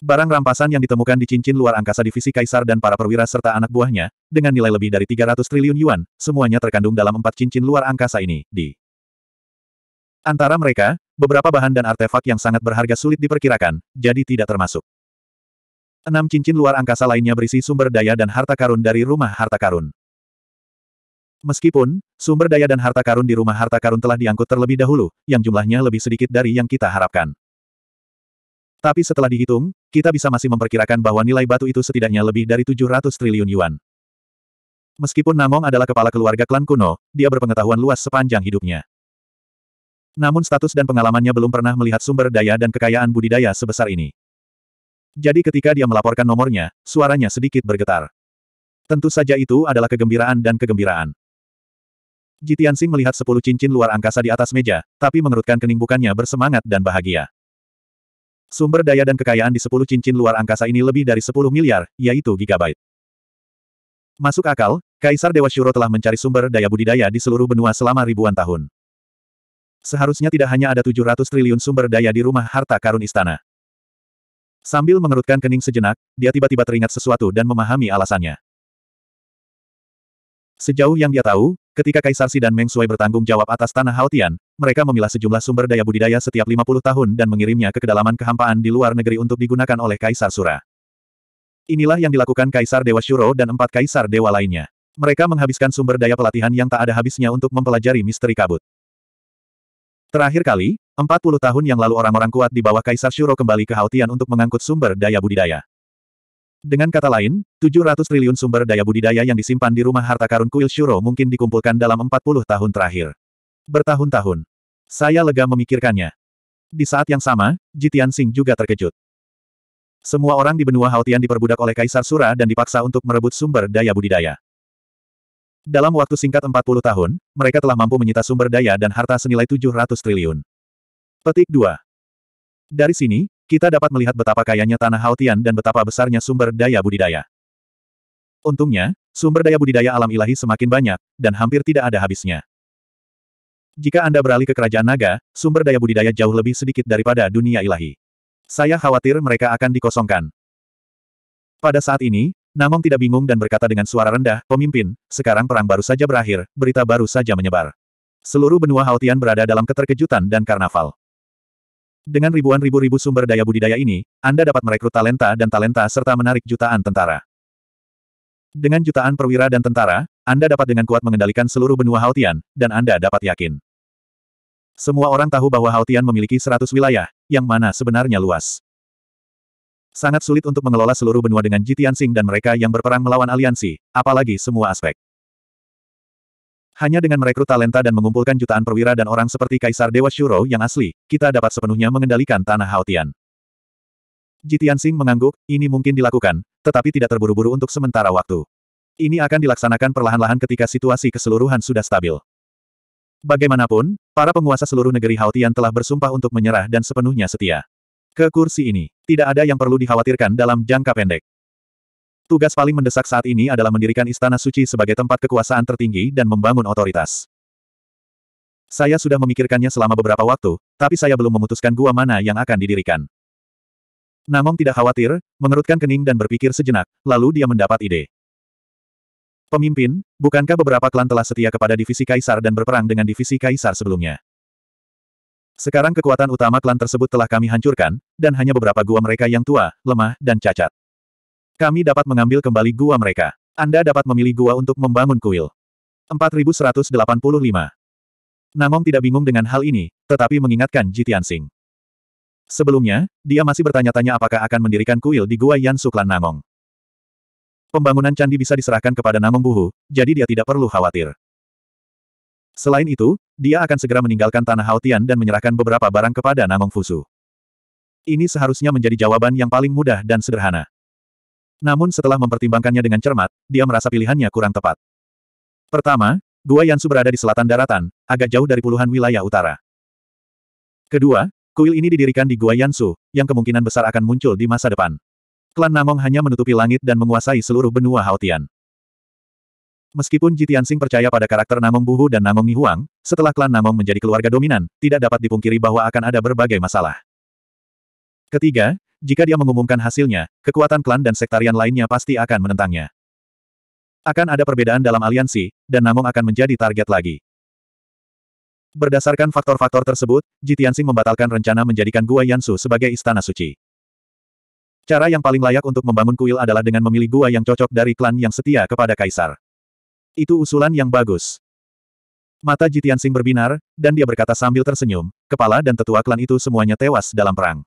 Barang rampasan yang ditemukan di cincin luar angkasa divisi kaisar dan para perwira serta anak buahnya, dengan nilai lebih dari 300 triliun yuan, semuanya terkandung dalam empat cincin luar angkasa ini, di antara mereka, beberapa bahan dan artefak yang sangat berharga sulit diperkirakan, jadi tidak termasuk. Enam cincin luar angkasa lainnya berisi sumber daya dan harta karun dari rumah harta karun. Meskipun, sumber daya dan harta karun di rumah harta karun telah diangkut terlebih dahulu, yang jumlahnya lebih sedikit dari yang kita harapkan. Tapi setelah dihitung, kita bisa masih memperkirakan bahwa nilai batu itu setidaknya lebih dari 700 triliun yuan. Meskipun Namong adalah kepala keluarga klan kuno, dia berpengetahuan luas sepanjang hidupnya. Namun status dan pengalamannya belum pernah melihat sumber daya dan kekayaan budidaya sebesar ini. Jadi ketika dia melaporkan nomornya, suaranya sedikit bergetar. Tentu saja itu adalah kegembiraan dan kegembiraan. Jitian Sing melihat sepuluh cincin luar angkasa di atas meja, tapi mengerutkan kening bukannya bersemangat dan bahagia. Sumber daya dan kekayaan di sepuluh cincin luar angkasa ini lebih dari sepuluh miliar, yaitu gigabyte. Masuk akal, Kaisar Dewa Shuro telah mencari sumber daya budidaya di seluruh benua selama ribuan tahun. Seharusnya tidak hanya ada 700 triliun sumber daya di rumah harta karun istana. Sambil mengerutkan kening sejenak, dia tiba-tiba teringat sesuatu dan memahami alasannya. Sejauh yang dia tahu, Ketika Kaisar Si dan Meng Sui bertanggung jawab atas tanah Haotian, mereka memilah sejumlah sumber daya budidaya setiap 50 tahun dan mengirimnya ke kedalaman kehampaan di luar negeri untuk digunakan oleh Kaisar Sura. Inilah yang dilakukan Kaisar Dewa Shuro dan empat Kaisar Dewa lainnya. Mereka menghabiskan sumber daya pelatihan yang tak ada habisnya untuk mempelajari misteri kabut. Terakhir kali, 40 tahun yang lalu orang-orang kuat di bawah Kaisar Shuro kembali ke Haotian untuk mengangkut sumber daya budidaya. Dengan kata lain, 700 triliun sumber daya budidaya yang disimpan di rumah harta karun kuil Shuro mungkin dikumpulkan dalam 40 tahun terakhir. Bertahun-tahun. Saya lega memikirkannya. Di saat yang sama, Jitian Sing juga terkejut. Semua orang di benua Haotian diperbudak oleh Kaisar Sura dan dipaksa untuk merebut sumber daya budidaya. Dalam waktu singkat 40 tahun, mereka telah mampu menyita sumber daya dan harta senilai 700 triliun. Petik 2. Dari sini, kita dapat melihat betapa kayanya tanah Haotian dan betapa besarnya sumber daya budidaya. Untungnya, sumber daya budidaya alam ilahi semakin banyak, dan hampir tidak ada habisnya. Jika Anda beralih ke kerajaan naga, sumber daya budidaya jauh lebih sedikit daripada dunia ilahi. Saya khawatir mereka akan dikosongkan. Pada saat ini, Namong tidak bingung dan berkata dengan suara rendah, pemimpin, sekarang perang baru saja berakhir, berita baru saja menyebar. Seluruh benua Haotian berada dalam keterkejutan dan karnaval. Dengan ribuan ribu-ribu sumber daya budidaya ini, Anda dapat merekrut talenta dan talenta serta menarik jutaan tentara. Dengan jutaan perwira dan tentara, Anda dapat dengan kuat mengendalikan seluruh benua Haotian, dan Anda dapat yakin. Semua orang tahu bahwa Haotian memiliki 100 wilayah, yang mana sebenarnya luas. Sangat sulit untuk mengelola seluruh benua dengan Jitian Sing dan mereka yang berperang melawan aliansi, apalagi semua aspek. Hanya dengan merekrut talenta dan mengumpulkan jutaan perwira dan orang seperti Kaisar Dewa Shuro yang asli, kita dapat sepenuhnya mengendalikan tanah Haotian. Jitian Sing mengangguk, ini mungkin dilakukan, tetapi tidak terburu-buru untuk sementara waktu. Ini akan dilaksanakan perlahan-lahan ketika situasi keseluruhan sudah stabil. Bagaimanapun, para penguasa seluruh negeri Haotian telah bersumpah untuk menyerah dan sepenuhnya setia. Ke kursi ini, tidak ada yang perlu dikhawatirkan dalam jangka pendek. Tugas paling mendesak saat ini adalah mendirikan Istana Suci sebagai tempat kekuasaan tertinggi dan membangun otoritas. Saya sudah memikirkannya selama beberapa waktu, tapi saya belum memutuskan gua mana yang akan didirikan. Namong tidak khawatir, mengerutkan kening dan berpikir sejenak, lalu dia mendapat ide. Pemimpin, bukankah beberapa klan telah setia kepada divisi kaisar dan berperang dengan divisi kaisar sebelumnya? Sekarang kekuatan utama klan tersebut telah kami hancurkan, dan hanya beberapa gua mereka yang tua, lemah, dan cacat. Kami dapat mengambil kembali gua mereka. Anda dapat memilih gua untuk membangun kuil. 4185. Namong tidak bingung dengan hal ini, tetapi mengingatkan Jitian Sing. Sebelumnya, dia masih bertanya-tanya apakah akan mendirikan kuil di gua Yan Suklan Namong. Pembangunan candi bisa diserahkan kepada Namong Buhu, jadi dia tidak perlu khawatir. Selain itu, dia akan segera meninggalkan tanah Haotian dan menyerahkan beberapa barang kepada Namong Fusu. Ini seharusnya menjadi jawaban yang paling mudah dan sederhana. Namun setelah mempertimbangkannya dengan cermat, dia merasa pilihannya kurang tepat. Pertama, Gua Yansu berada di selatan daratan, agak jauh dari puluhan wilayah utara. Kedua, kuil ini didirikan di Gua Yansu, yang kemungkinan besar akan muncul di masa depan. Klan Namong hanya menutupi langit dan menguasai seluruh benua Haotian. Meskipun Jitiansing percaya pada karakter Namong Buhu dan Namong Nihuang, setelah klan Namong menjadi keluarga dominan, tidak dapat dipungkiri bahwa akan ada berbagai masalah. Ketiga, jika dia mengumumkan hasilnya, kekuatan klan dan sektarian lainnya pasti akan menentangnya. Akan ada perbedaan dalam aliansi, dan Namong akan menjadi target lagi. Berdasarkan faktor-faktor tersebut, Jitiansing membatalkan rencana menjadikan Gua Yansu sebagai istana suci. Cara yang paling layak untuk membangun kuil adalah dengan memilih gua yang cocok dari klan yang setia kepada kaisar. Itu usulan yang bagus. Mata Jitiansing berbinar, dan dia berkata sambil tersenyum, kepala dan tetua klan itu semuanya tewas dalam perang.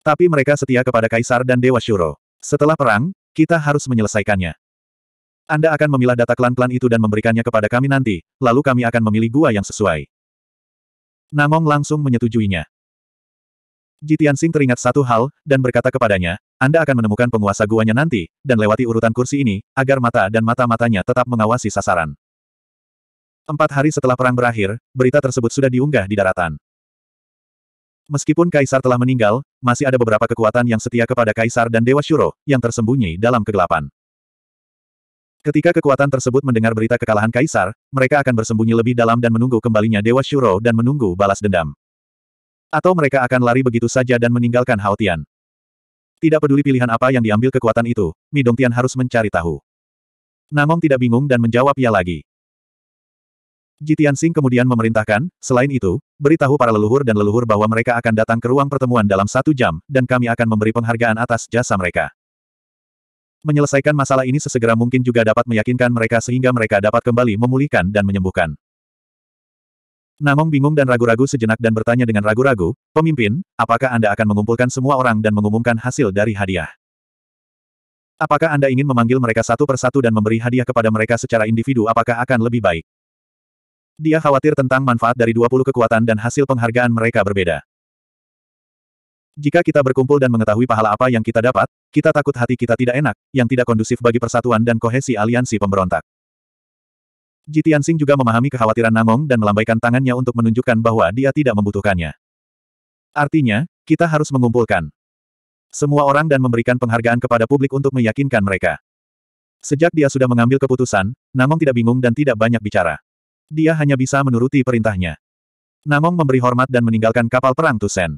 Tapi mereka setia kepada Kaisar dan Dewa Syuro. Setelah perang, kita harus menyelesaikannya. Anda akan memilah data klan-klan itu dan memberikannya kepada kami nanti, lalu kami akan memilih gua yang sesuai. Namong langsung menyetujuinya. Jitian Sing teringat satu hal, dan berkata kepadanya, Anda akan menemukan penguasa guanya nanti, dan lewati urutan kursi ini, agar mata dan mata-matanya tetap mengawasi sasaran. Empat hari setelah perang berakhir, berita tersebut sudah diunggah di daratan. Meskipun Kaisar telah meninggal, masih ada beberapa kekuatan yang setia kepada Kaisar dan Dewa Shuro, yang tersembunyi dalam kegelapan. Ketika kekuatan tersebut mendengar berita kekalahan Kaisar, mereka akan bersembunyi lebih dalam dan menunggu kembalinya Dewa Shuro dan menunggu balas dendam. Atau mereka akan lari begitu saja dan meninggalkan Haotian. Tidak peduli pilihan apa yang diambil kekuatan itu, Tian harus mencari tahu. Namong tidak bingung dan menjawab ya lagi. Jitian Sing kemudian memerintahkan, selain itu, beritahu para leluhur dan leluhur bahwa mereka akan datang ke ruang pertemuan dalam satu jam, dan kami akan memberi penghargaan atas jasa mereka. Menyelesaikan masalah ini sesegera mungkin juga dapat meyakinkan mereka sehingga mereka dapat kembali memulihkan dan menyembuhkan. Namong bingung dan ragu-ragu sejenak dan bertanya dengan ragu-ragu, Pemimpin, apakah Anda akan mengumpulkan semua orang dan mengumumkan hasil dari hadiah? Apakah Anda ingin memanggil mereka satu persatu dan memberi hadiah kepada mereka secara individu apakah akan lebih baik? Dia khawatir tentang manfaat dari 20 kekuatan dan hasil penghargaan mereka berbeda. Jika kita berkumpul dan mengetahui pahala apa yang kita dapat, kita takut hati kita tidak enak, yang tidak kondusif bagi persatuan dan kohesi aliansi pemberontak. Jitian Jitiansing juga memahami kekhawatiran Nangong dan melambaikan tangannya untuk menunjukkan bahwa dia tidak membutuhkannya. Artinya, kita harus mengumpulkan semua orang dan memberikan penghargaan kepada publik untuk meyakinkan mereka. Sejak dia sudah mengambil keputusan, Nangong tidak bingung dan tidak banyak bicara dia hanya bisa menuruti perintahnya. Namong memberi hormat dan meninggalkan kapal perang Tusen.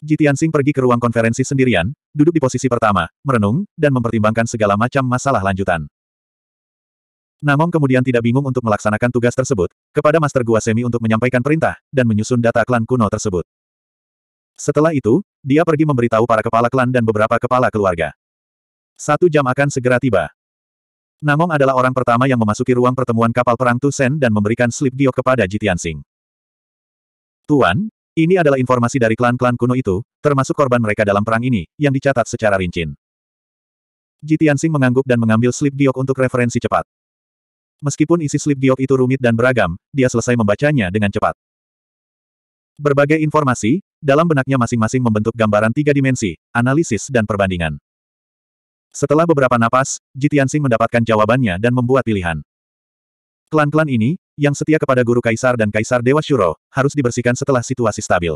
Jitiansing pergi ke ruang konferensi sendirian, duduk di posisi pertama, merenung, dan mempertimbangkan segala macam masalah lanjutan. Namong kemudian tidak bingung untuk melaksanakan tugas tersebut, kepada Master Gua Semi untuk menyampaikan perintah, dan menyusun data klan kuno tersebut. Setelah itu, dia pergi memberitahu para kepala klan dan beberapa kepala keluarga. Satu jam akan segera tiba. Namong adalah orang pertama yang memasuki ruang pertemuan kapal perang Tusen dan memberikan slip giok kepada Jitian Sing. Tuan, ini adalah informasi dari klan-klan kuno itu, termasuk korban mereka dalam perang ini, yang dicatat secara rinci. Jitian Sing mengangguk dan mengambil slip giok untuk referensi cepat. Meskipun isi slip giok itu rumit dan beragam, dia selesai membacanya dengan cepat. Berbagai informasi, dalam benaknya masing-masing membentuk gambaran tiga dimensi, analisis dan perbandingan. Setelah beberapa napas, Jitiansing mendapatkan jawabannya dan membuat pilihan. Klan-klan ini, yang setia kepada guru kaisar dan kaisar Dewa Shuro, harus dibersihkan setelah situasi stabil.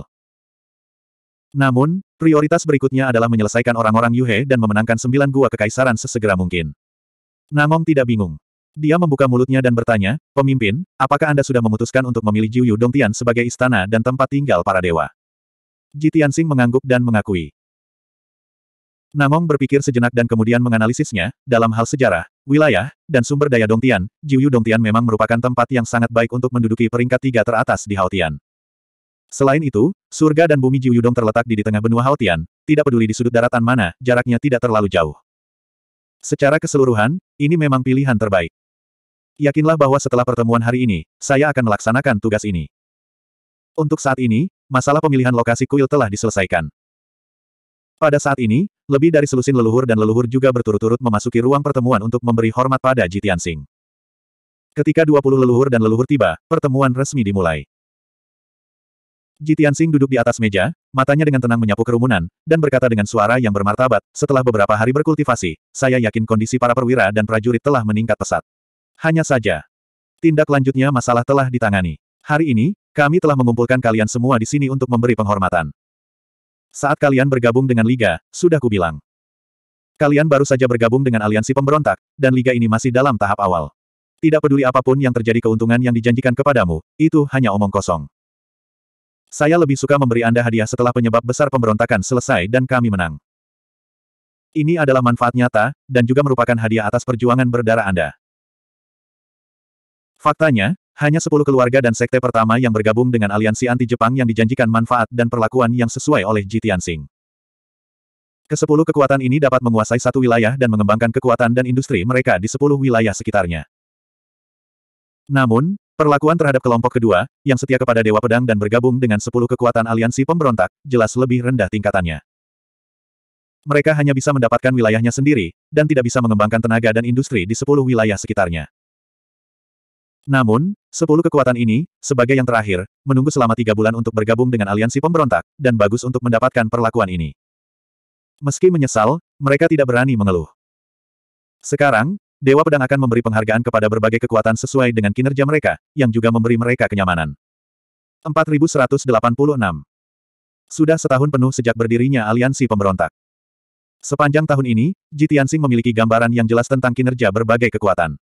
Namun, prioritas berikutnya adalah menyelesaikan orang-orang Yuhe dan memenangkan sembilan gua kekaisaran sesegera mungkin. Namong tidak bingung. Dia membuka mulutnya dan bertanya, Pemimpin, apakah Anda sudah memutuskan untuk memilih Jiuyu Dongtian sebagai istana dan tempat tinggal para dewa? Jitiansing mengangguk dan mengakui. Namong berpikir sejenak dan kemudian menganalisisnya, dalam hal sejarah, wilayah, dan sumber daya Dongtian, Jiuyu Dongtian memang merupakan tempat yang sangat baik untuk menduduki peringkat tiga teratas di Haotian. Selain itu, surga dan bumi Jiuyu Dong terletak di di tengah benua Haotian, tidak peduli di sudut daratan mana, jaraknya tidak terlalu jauh. Secara keseluruhan, ini memang pilihan terbaik. Yakinlah bahwa setelah pertemuan hari ini, saya akan melaksanakan tugas ini. Untuk saat ini, masalah pemilihan lokasi kuil telah diselesaikan. Pada saat ini, lebih dari selusin leluhur dan leluhur juga berturut-turut memasuki ruang pertemuan untuk memberi hormat pada Ji Tianxing. Ketika 20 leluhur dan leluhur tiba, pertemuan resmi dimulai. Ji Tianxing duduk di atas meja, matanya dengan tenang menyapu kerumunan, dan berkata dengan suara yang bermartabat, setelah beberapa hari berkultivasi, saya yakin kondisi para perwira dan prajurit telah meningkat pesat. Hanya saja, tindak lanjutnya masalah telah ditangani. Hari ini, kami telah mengumpulkan kalian semua di sini untuk memberi penghormatan. Saat kalian bergabung dengan Liga, sudah kubilang. Kalian baru saja bergabung dengan aliansi pemberontak, dan Liga ini masih dalam tahap awal. Tidak peduli apapun yang terjadi keuntungan yang dijanjikan kepadamu, itu hanya omong kosong. Saya lebih suka memberi Anda hadiah setelah penyebab besar pemberontakan selesai dan kami menang. Ini adalah manfaat nyata, dan juga merupakan hadiah atas perjuangan berdarah Anda. Faktanya, hanya sepuluh keluarga dan sekte pertama yang bergabung dengan aliansi anti-Jepang yang dijanjikan manfaat dan perlakuan yang sesuai oleh Ji Tianxing. Kesepuluh kekuatan ini dapat menguasai satu wilayah dan mengembangkan kekuatan dan industri mereka di sepuluh wilayah sekitarnya. Namun, perlakuan terhadap kelompok kedua, yang setia kepada Dewa Pedang dan bergabung dengan sepuluh kekuatan aliansi pemberontak, jelas lebih rendah tingkatannya. Mereka hanya bisa mendapatkan wilayahnya sendiri, dan tidak bisa mengembangkan tenaga dan industri di sepuluh wilayah sekitarnya. Namun, sepuluh kekuatan ini, sebagai yang terakhir, menunggu selama tiga bulan untuk bergabung dengan aliansi pemberontak, dan bagus untuk mendapatkan perlakuan ini. Meski menyesal, mereka tidak berani mengeluh. Sekarang, Dewa Pedang akan memberi penghargaan kepada berbagai kekuatan sesuai dengan kinerja mereka, yang juga memberi mereka kenyamanan. 4186 Sudah setahun penuh sejak berdirinya aliansi pemberontak. Sepanjang tahun ini, Jitian memiliki gambaran yang jelas tentang kinerja berbagai kekuatan.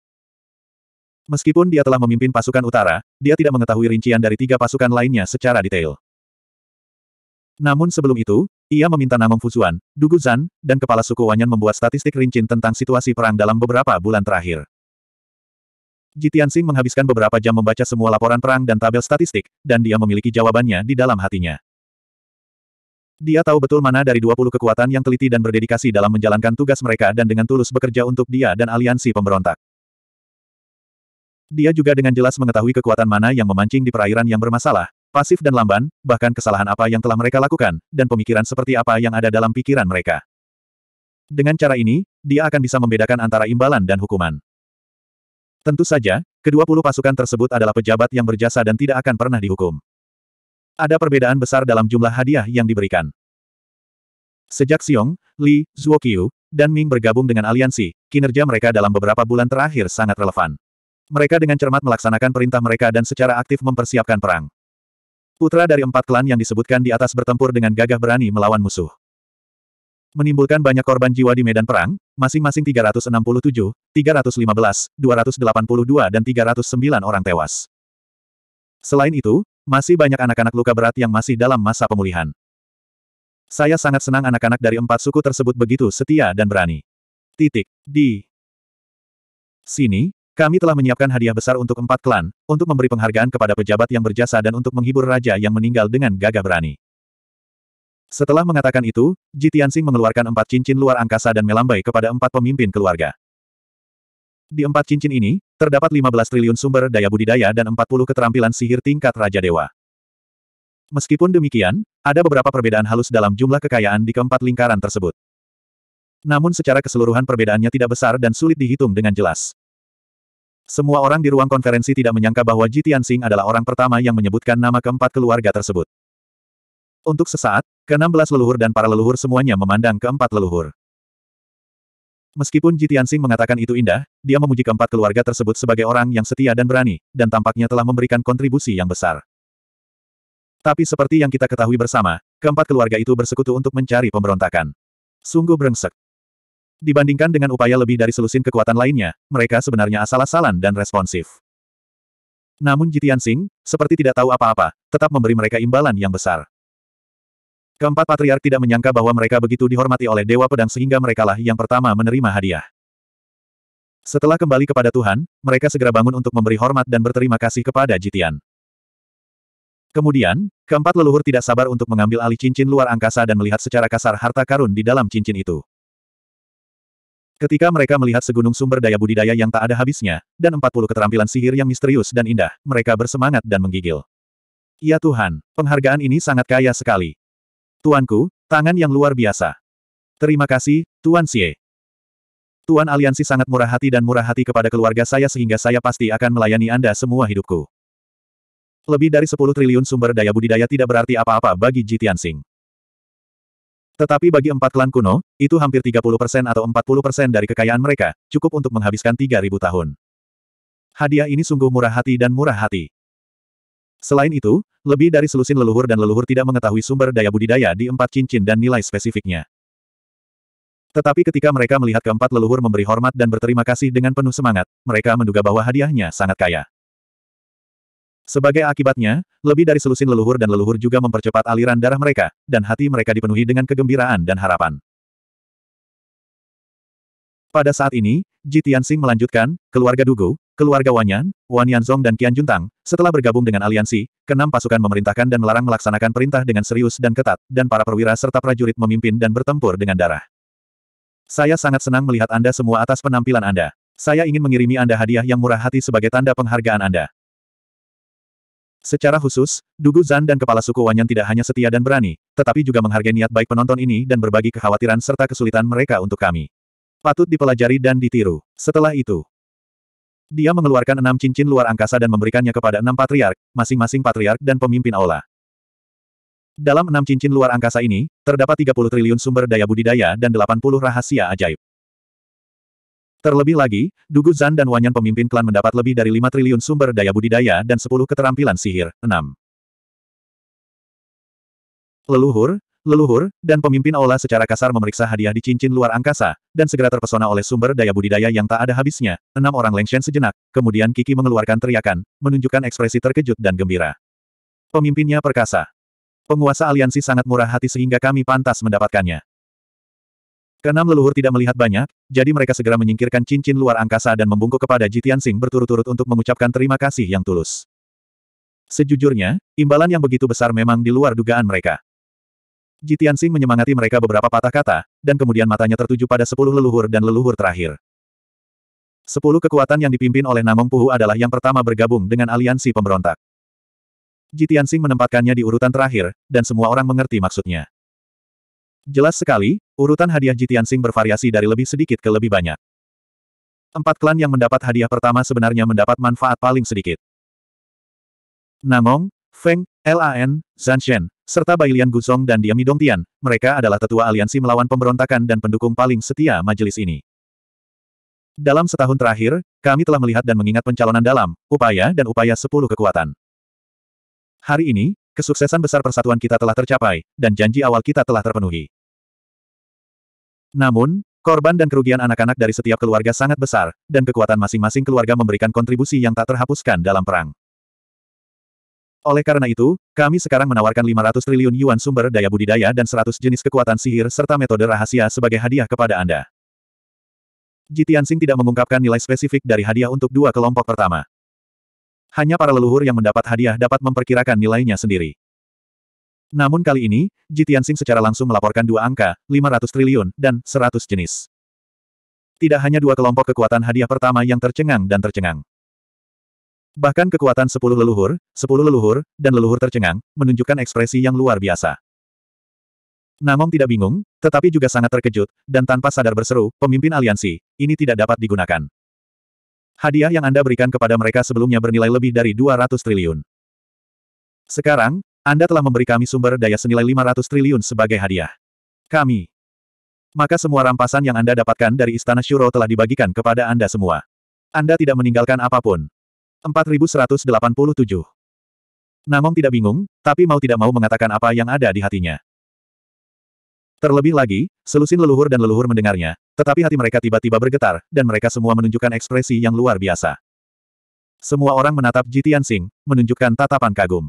Meskipun dia telah memimpin pasukan utara, dia tidak mengetahui rincian dari tiga pasukan lainnya secara detail. Namun sebelum itu, ia meminta Namong Fuzuan, Duguzan, dan kepala suku Wanyan membuat statistik rincin tentang situasi perang dalam beberapa bulan terakhir. Jitiansing menghabiskan beberapa jam membaca semua laporan perang dan tabel statistik, dan dia memiliki jawabannya di dalam hatinya. Dia tahu betul mana dari 20 kekuatan yang teliti dan berdedikasi dalam menjalankan tugas mereka dan dengan tulus bekerja untuk dia dan aliansi pemberontak. Dia juga dengan jelas mengetahui kekuatan mana yang memancing di perairan yang bermasalah, pasif dan lamban, bahkan kesalahan apa yang telah mereka lakukan, dan pemikiran seperti apa yang ada dalam pikiran mereka. Dengan cara ini, dia akan bisa membedakan antara imbalan dan hukuman. Tentu saja, kedua puluh pasukan tersebut adalah pejabat yang berjasa dan tidak akan pernah dihukum. Ada perbedaan besar dalam jumlah hadiah yang diberikan. Sejak Xiong, Li, Zhuo Qiu, dan Ming bergabung dengan aliansi, kinerja mereka dalam beberapa bulan terakhir sangat relevan. Mereka dengan cermat melaksanakan perintah mereka dan secara aktif mempersiapkan perang. Putra dari empat klan yang disebutkan di atas bertempur dengan gagah berani melawan musuh. Menimbulkan banyak korban jiwa di medan perang, masing-masing 367, 315, 282 dan 309 orang tewas. Selain itu, masih banyak anak-anak luka berat yang masih dalam masa pemulihan. Saya sangat senang anak-anak dari empat suku tersebut begitu setia dan berani. Titik. Di sini, kami telah menyiapkan hadiah besar untuk empat klan, untuk memberi penghargaan kepada pejabat yang berjasa dan untuk menghibur raja yang meninggal dengan gagah berani. Setelah mengatakan itu, Ji mengeluarkan empat cincin luar angkasa dan melambai kepada empat pemimpin keluarga. Di empat cincin ini, terdapat 15 triliun sumber daya budidaya dan 40 keterampilan sihir tingkat Raja Dewa. Meskipun demikian, ada beberapa perbedaan halus dalam jumlah kekayaan di keempat lingkaran tersebut. Namun secara keseluruhan perbedaannya tidak besar dan sulit dihitung dengan jelas. Semua orang di ruang konferensi tidak menyangka bahwa Ji Tianxing adalah orang pertama yang menyebutkan nama keempat keluarga tersebut. Untuk sesaat, keenam belas leluhur dan para leluhur semuanya memandang keempat leluhur. Meskipun Ji Tianxing mengatakan itu indah, dia memuji keempat keluarga tersebut sebagai orang yang setia dan berani, dan tampaknya telah memberikan kontribusi yang besar. Tapi seperti yang kita ketahui bersama, keempat keluarga itu bersekutu untuk mencari pemberontakan. Sungguh brengsek. Dibandingkan dengan upaya lebih dari selusin kekuatan lainnya, mereka sebenarnya asal-asalan dan responsif. Namun Jitian Sing, seperti tidak tahu apa-apa, tetap memberi mereka imbalan yang besar. Keempat patriark tidak menyangka bahwa mereka begitu dihormati oleh Dewa Pedang sehingga merekalah yang pertama menerima hadiah. Setelah kembali kepada Tuhan, mereka segera bangun untuk memberi hormat dan berterima kasih kepada Jitian. Kemudian, keempat leluhur tidak sabar untuk mengambil alih cincin luar angkasa dan melihat secara kasar harta karun di dalam cincin itu. Ketika mereka melihat segunung sumber daya budidaya yang tak ada habisnya, dan 40 keterampilan sihir yang misterius dan indah, mereka bersemangat dan menggigil. Ya Tuhan, penghargaan ini sangat kaya sekali. Tuanku, tangan yang luar biasa. Terima kasih, Tuan Xie. Tuan Aliansi sangat murah hati dan murah hati kepada keluarga saya sehingga saya pasti akan melayani Anda semua hidupku. Lebih dari 10 triliun sumber daya budidaya tidak berarti apa-apa bagi Jitian Tianxing. Tetapi bagi empat klan kuno, itu hampir 30% atau 40% dari kekayaan mereka, cukup untuk menghabiskan 3.000 tahun. Hadiah ini sungguh murah hati dan murah hati. Selain itu, lebih dari selusin leluhur dan leluhur tidak mengetahui sumber daya budidaya di empat cincin dan nilai spesifiknya. Tetapi ketika mereka melihat keempat leluhur memberi hormat dan berterima kasih dengan penuh semangat, mereka menduga bahwa hadiahnya sangat kaya. Sebagai akibatnya, lebih dari selusin leluhur dan leluhur juga mempercepat aliran darah mereka, dan hati mereka dipenuhi dengan kegembiraan dan harapan. Pada saat ini, Ji Tianxing melanjutkan, keluarga Dugu, keluarga Wanyan, Wanyanzong dan Qian Juntang, setelah bergabung dengan aliansi, keenam pasukan memerintahkan dan melarang melaksanakan perintah dengan serius dan ketat, dan para perwira serta prajurit memimpin dan bertempur dengan darah. Saya sangat senang melihat Anda semua atas penampilan Anda. Saya ingin mengirimi Anda hadiah yang murah hati sebagai tanda penghargaan Anda. Secara khusus, Dugu Zan dan kepala suku Wanyan tidak hanya setia dan berani, tetapi juga menghargai niat baik penonton ini dan berbagi kekhawatiran serta kesulitan mereka untuk kami. Patut dipelajari dan ditiru. Setelah itu, dia mengeluarkan enam cincin luar angkasa dan memberikannya kepada enam patriark, masing-masing patriark dan pemimpin aula. Dalam enam cincin luar angkasa ini, terdapat 30 triliun sumber daya budidaya dan 80 rahasia ajaib. Terlebih lagi, Dugu Zan dan Wanyan pemimpin klan mendapat lebih dari 5 triliun sumber daya budidaya dan 10 keterampilan sihir. 6. Leluhur, leluhur, dan pemimpin aula secara kasar memeriksa hadiah di cincin luar angkasa, dan segera terpesona oleh sumber daya budidaya yang tak ada habisnya. Enam orang Lengshen sejenak, kemudian Kiki mengeluarkan teriakan, menunjukkan ekspresi terkejut dan gembira. Pemimpinnya perkasa. Penguasa aliansi sangat murah hati sehingga kami pantas mendapatkannya. Keenam leluhur tidak melihat banyak, jadi mereka segera menyingkirkan cincin luar angkasa dan membungkuk kepada Jitian Sing berturut-turut untuk mengucapkan terima kasih yang tulus. Sejujurnya, imbalan yang begitu besar memang di luar dugaan mereka. Jitian Sing menyemangati mereka beberapa patah kata, dan kemudian matanya tertuju pada sepuluh leluhur dan leluhur terakhir. Sepuluh kekuatan yang dipimpin oleh Namong Puhu adalah yang pertama bergabung dengan aliansi pemberontak. Jitian Sing menempatkannya di urutan terakhir, dan semua orang mengerti maksudnya. Jelas sekali, urutan hadiah Jitian Sing bervariasi dari lebih sedikit ke lebih banyak. Empat klan yang mendapat hadiah pertama sebenarnya mendapat manfaat paling sedikit. Namong, Feng, LAN, Zanshen, serta Bailian Guzong dan Diami Dongtian, mereka adalah tetua aliansi melawan pemberontakan dan pendukung paling setia majelis ini. Dalam setahun terakhir, kami telah melihat dan mengingat pencalonan dalam, upaya dan upaya sepuluh kekuatan. Hari ini, kesuksesan besar persatuan kita telah tercapai, dan janji awal kita telah terpenuhi. Namun, korban dan kerugian anak-anak dari setiap keluarga sangat besar, dan kekuatan masing-masing keluarga memberikan kontribusi yang tak terhapuskan dalam perang. Oleh karena itu, kami sekarang menawarkan 500 triliun yuan sumber daya budidaya dan 100 jenis kekuatan sihir serta metode rahasia sebagai hadiah kepada Anda. Jitiansing tidak mengungkapkan nilai spesifik dari hadiah untuk dua kelompok pertama. Hanya para leluhur yang mendapat hadiah dapat memperkirakan nilainya sendiri. Namun kali ini, Jitiansing secara langsung melaporkan dua angka, 500 triliun, dan 100 jenis. Tidak hanya dua kelompok kekuatan hadiah pertama yang tercengang dan tercengang. Bahkan kekuatan sepuluh leluhur, sepuluh leluhur, dan leluhur tercengang, menunjukkan ekspresi yang luar biasa. Namong tidak bingung, tetapi juga sangat terkejut, dan tanpa sadar berseru, pemimpin aliansi, ini tidak dapat digunakan. Hadiah yang Anda berikan kepada mereka sebelumnya bernilai lebih dari 200 triliun. Sekarang, anda telah memberi kami sumber daya senilai 500 triliun sebagai hadiah. Kami. Maka semua rampasan yang Anda dapatkan dari Istana Shuro telah dibagikan kepada Anda semua. Anda tidak meninggalkan apapun. 4187. Namong tidak bingung, tapi mau tidak mau mengatakan apa yang ada di hatinya. Terlebih lagi, selusin leluhur dan leluhur mendengarnya, tetapi hati mereka tiba-tiba bergetar, dan mereka semua menunjukkan ekspresi yang luar biasa. Semua orang menatap Jitian Sing, menunjukkan tatapan kagum.